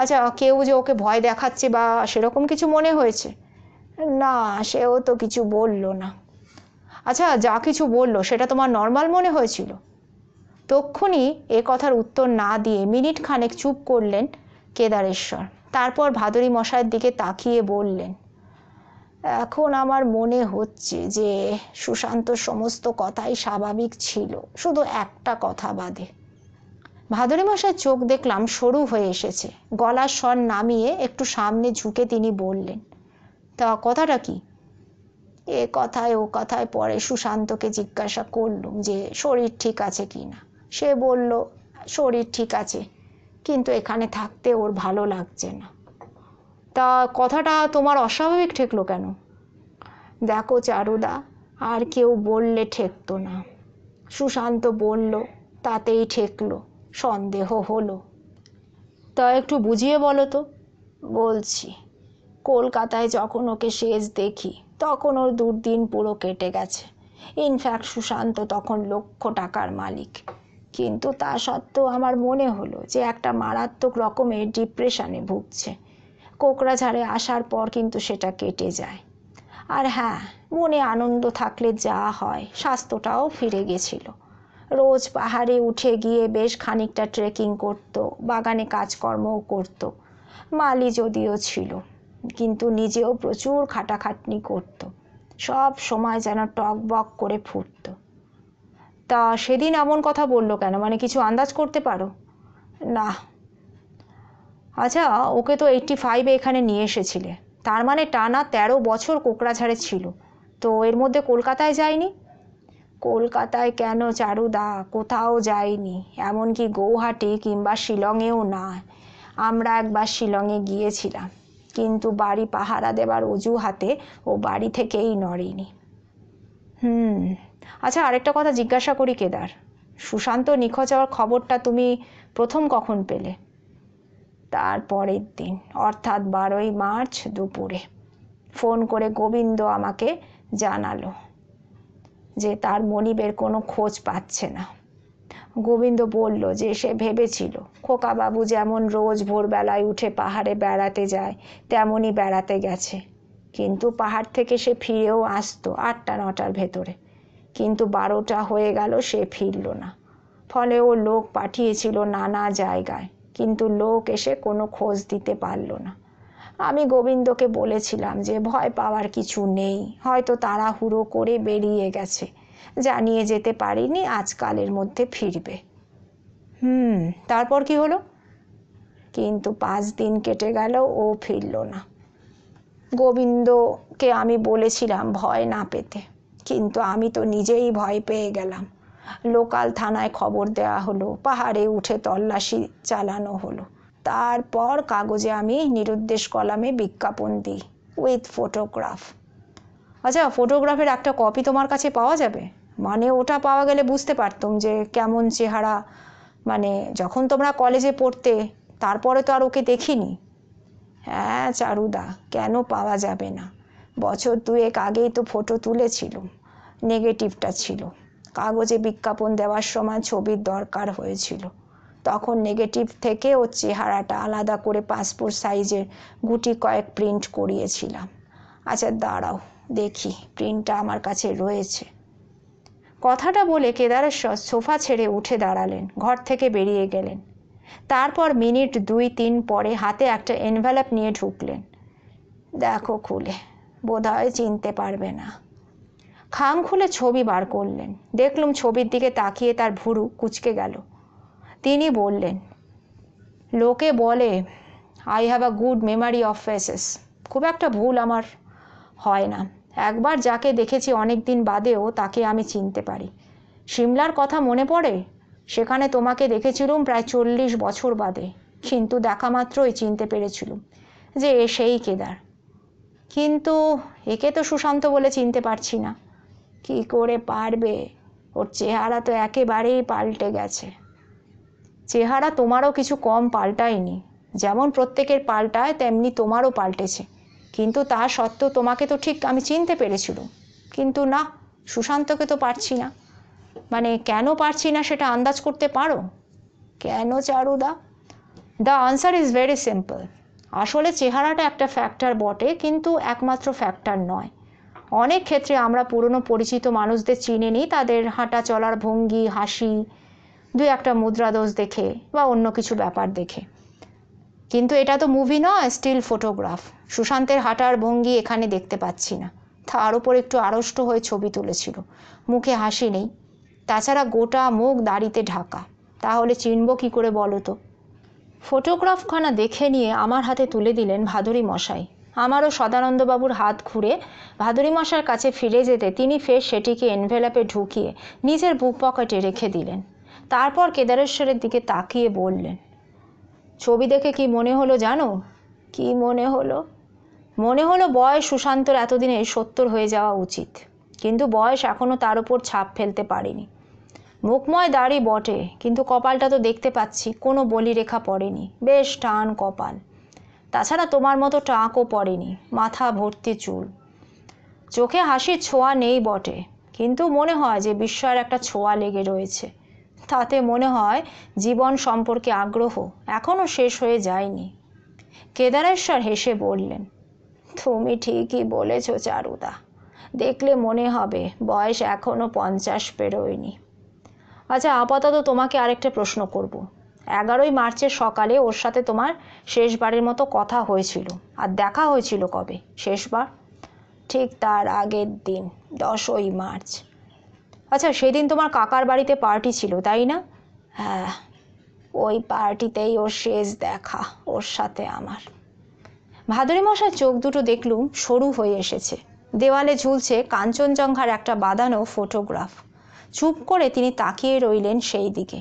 Speaker 1: আচ্ছা কেউ যে ওকে ভয় দেখাচ্ছে বা সেরকম কিছু মনে হয়েছে না সেও তো কিছু বলল না আচ্ছা যা কিছু বলল সেটা তোমার নর্মাল মনে হয়েছিল তক্ষুনি এ কথার উত্তর না দিয়ে মিনিট খানেক চুপ করলেন কেদারেশ্বর তারপর ভাদুরী মশাইয়ের দিকে তাকিয়ে বললেন এখন আমার মনে হচ্ছে যে সুশান্ত সমস্ত কথাই স্বাভাবিক ছিল শুধু একটা কথা বাদে ভাদরে মশাই চোখ দেখলাম সরু হয়ে এসেছে গলার স্বর নামিয়ে একটু সামনে ঝুঁকে তিনি বললেন তা কথাটা কি এ কথায় ও কথায় পরে সুশান্তকে জিজ্ঞাসা করলুম যে শরীর ঠিক আছে কি না সে বলল শরীর ঠিক আছে কিন্তু এখানে থাকতে ওর ভালো লাগছে না তা কথাটা তোমার অস্বাভাবিক ঠেকলো কেন দেখো চারুদা আর কেউ বললে ঠেকতো না সুশান্ত বলল তাতেই ঠেকলো সন্দেহ হলো তা একটু বুঝিয়ে বলো তো বলছি কলকাতায় যখন ওকে শেষ দেখি তখন ওর দুর্দিন পুরো কেটে গেছে ইনফ্যাক্ট সুশান্ত তখন লক্ষ টাকার মালিক কিন্তু তা সত্ত্বেও আমার মনে হলো যে একটা মারাত্মক রকমের ডিপ্রেশনে ভুগছে কোকড়াঝাড়ে আসার পর কিন্তু সেটা কেটে যায় আর হ্যাঁ মনে আনন্দ থাকলে যা হয় স্বাস্থ্যটাও ফিরে গেছিলো রোজ পাহাড়ে উঠে গিয়ে বেশ খানিকটা ট্রেকিং করত বাগানে কাজকর্মও করত মালি যদিও ছিল কিন্তু নিজেও প্রচুর খাটাখাটনি করত সব সময় যেন টকবক করে ফুটত তা সেদিন এমন কথা বললো কেন মানে কিছু আন্দাজ করতে পারো না আচ্ছা ওকে তো এইট্টি ফাইভে এখানে নিয়ে এসেছিলে তার মানে টানা তেরো বছর কোকড়াঝাড়ে ছিল তো এর মধ্যে কলকাতায় যায়নি কলকাতায় কেন চারুদা কোথাও যায়নি এমনকি গৌহাটি কিংবা শিলংয়েও না আমরা একবার শিলংয়ে গিয়েছিলাম কিন্তু বাড়ি পাহারা দেবার অজুহাতে ও বাড়ি থেকেই নড়েনি হুম আচ্ছা আরেকটা কথা জিজ্ঞাসা করি কেদার সুশান্ত নিখোঁজ হওয়ার খবরটা তুমি প্রথম কখন পেলে তার পরের দিন অর্থাৎ বারোই মার্চ দুপুরে ফোন করে গোবিন্দ আমাকে জানালো যে তার মনিবের কোনো খোঁজ পাচ্ছে না গোবিন্দ বলল যে সে ভেবেছিল খোকাবাবু যেমন রোজ ভোরবেলায় উঠে পাহাড়ে বেড়াতে যায় তেমনই বেড়াতে গেছে কিন্তু পাহাড় থেকে সে ফিরেও আসতো আটটা নটার ভেতরে কিন্তু বারোটা হয়ে গেল সে ফিরল না ফলে ও লোক পাঠিয়েছিল নানা জায়গায় কিন্তু লোক এসে কোনো খোঁজ দিতে পারল না আমি গোবিন্দকে বলেছিলাম যে ভয় পাওয়ার কিছু নেই হয়তো তাড়াহুড়ো করে বেরিয়ে গেছে জানিয়ে যেতে পারিনি আজকালের মধ্যে ফিরবে হুম তারপর কি হলো কিন্তু পাঁচ দিন কেটে গেল ও ফিরল না গোবিন্দকে আমি বলেছিলাম ভয় না পেতে কিন্তু আমি তো নিজেই ভয় পেয়ে গেলাম লোকাল থানায় খবর দেওয়া হলো পাহাড়ে উঠে তল্লাশি চালানো হলো তারপর কাগজে আমি নিরুদ্দেশ কলামে বিজ্ঞাপন দিই উইথ ফটোগ্রাফ আচ্ছা ফটোগ্রাফের একটা কপি তোমার কাছে পাওয়া যাবে মানে ওটা পাওয়া গেলে বুঝতে পারতাম যে কেমন চেহারা মানে যখন তোমরা কলেজে পড়তে তারপরে তো আর ওকে দেখিনি হ্যাঁ চারুদা কেন পাওয়া যাবে না বছর দুয়েক আগেই তো ফটো তুলেছিলুম নেগেটিভটা ছিল কাগজে বিজ্ঞাপন দেওয়ার সময় ছবির দরকার হয়েছিল তখন নেগেটিভ থেকে ওর চেহারাটা আলাদা করে পাসপোর্ট সাইজের গুটি কয়েক প্রিন্ট করিয়েছিলাম আচ্ছা দাঁড়াও দেখি প্রিন্টটা আমার কাছে রয়েছে কথাটা বলে কেদারেশ্বর সোফা ছেড়ে উঠে দাঁড়ালেন ঘর থেকে বেরিয়ে গেলেন তারপর মিনিট দুই তিন পরে হাতে একটা এনভেলপ নিয়ে ঢুকলেন দেখো খুলে বোধহয় চিনতে পারবে না খাম খুলে ছবি বার করলেন দেখলুম ছবির দিকে তাকিয়ে তার ভুরু কুচকে গেল তিনি বললেন লোকে বলে I have a good memory of faces খুব একটা ভুল আমার হয় না একবার যাকে দেখেছি অনেক দিন বাদেও তাকে আমি চিনতে পারি সিমলার কথা মনে পড়ে সেখানে তোমাকে দেখেছিলুম প্রায় চল্লিশ বছর বাদে কিন্তু দেখা মাত্রই চিনতে পেরেছিলুম যে এ সেই কেদার কিন্তু একে তো সুশান্ত বলে চিনতে পারছি না কি করে পারবে ওর চেহারা তো একেবারেই পাল্টে গেছে চেহারা তোমারও কিছু কম পাল্টায়নি যেমন প্রত্যেকের পাল্টায় তেমনি তোমারও পাল্টেছে কিন্তু তা সত্ত্বেও তোমাকে তো ঠিক আমি চিনতে পেরেছিলাম কিন্তু না সুশান্তকে তো পারছি না মানে কেন পারছি না সেটা আন্দাজ করতে পারো কেন চারুদা the answer is very simple আসলে চেহারাটা একটা ফ্যাক্টর বটে কিন্তু একমাত্র ফ্যাক্টর নয় অনেক ক্ষেত্রে আমরা পুরনো পরিচিত মানুষদের চিনে নিই তাদের হাঁটা চলার ভঙ্গি হাসি দু একটা মুদ্রা দোষ দেখে বা অন্য কিছু ব্যাপার দেখে কিন্তু এটা তো মুভি নয় স্টিল ফটোগ্রাফ সুশান্তের হাঁটার ভঙ্গি এখানে দেখতে পাচ্ছি না তার ওপর একটু আড়ষ্ট হয়ে ছবি তুলেছিল মুখে হাসি নেই তাছাড়া গোটা মুখ দাড়িতে ঢাকা তাহলে চিনব কী করে বলো তো ফটোগ্রাফখানা দেখে নিয়ে আমার হাতে তুলে দিলেন ভাদুরী মশাই আমারও সদানন্দবাবুর হাত ঘুরে ভাদুরী মশার কাছে ফিরে যেতে তিনি ফের সেটিকে এনভেলাপে ঢুকিয়ে নিজের বুক পকেটে রেখে দিলেন তারপর কেদারেশ্বরের দিকে তাকিয়ে বললেন ছবি দেখে কি মনে হলো জানো কি মনে হলো মনে হলো বয়স সুশান্তর এতদিনে সত্তর হয়ে যাওয়া উচিত কিন্তু বয়স এখনও তার উপর ছাপ ফেলতে পারেনি মুখময় দাড়ি বটে কিন্তু কপালটা তো দেখতে পাচ্ছি কোনো বলিরেখা পড়েনি বেশ টান কপাল তাছাড়া তোমার মতো টাঁকও পড়েনি মাথা ভর্তি চুল চোখে হাসির ছোঁয়া নেই বটে কিন্তু মনে হয় যে বিস্ময়ের একটা ছোঁয়া লেগে রয়েছে তাতে মনে হয় জীবন সম্পর্কে আগ্রহ এখনও শেষ হয়ে যায়নি কেদারেশ্বর হেসে বললেন তুমি ঠিকই বলেছ চারুদা দেখলে মনে হবে বয়স এখনও পঞ্চাশ পেরোয়নি আচ্ছা আপাতত তোমাকে আরেকটা প্রশ্ন করবো এগারোই মার্চের সকালে ওর সাথে তোমার শেষবারের মতো কথা হয়েছিল আর দেখা হয়েছিল কবে শেষবার ঠিক তার আগের দিন দশই মার্চ আচ্ছা সেদিন তোমার কাকার বাড়িতে পার্টি ছিল তাই না হ্যাঁ ওই পার্টিতেই ওর শেষ দেখা ওর সাথে আমার ভাদুরী মশার চোখ দুটো দেখলুম সরু হয়ে এসেছে দেওয়ালে ঝুলছে কাঞ্চনজঙ্ঘার একটা বাঁধানো ফটোগ্রাফ চুপ করে তিনি তাকিয়ে রইলেন সেই দিকে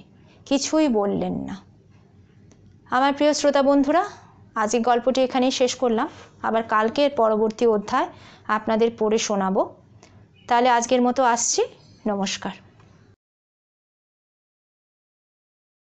Speaker 1: কিছুই বললেন না আমার প্রিয় শ্রোতা বন্ধুরা আজ এই গল্পটি এখানেই শেষ করলাম আবার কালকের পরবর্তী অধ্যায় আপনাদের পড়ে শোনাবো তাহলে আজকের মতো আসছি নমস্কার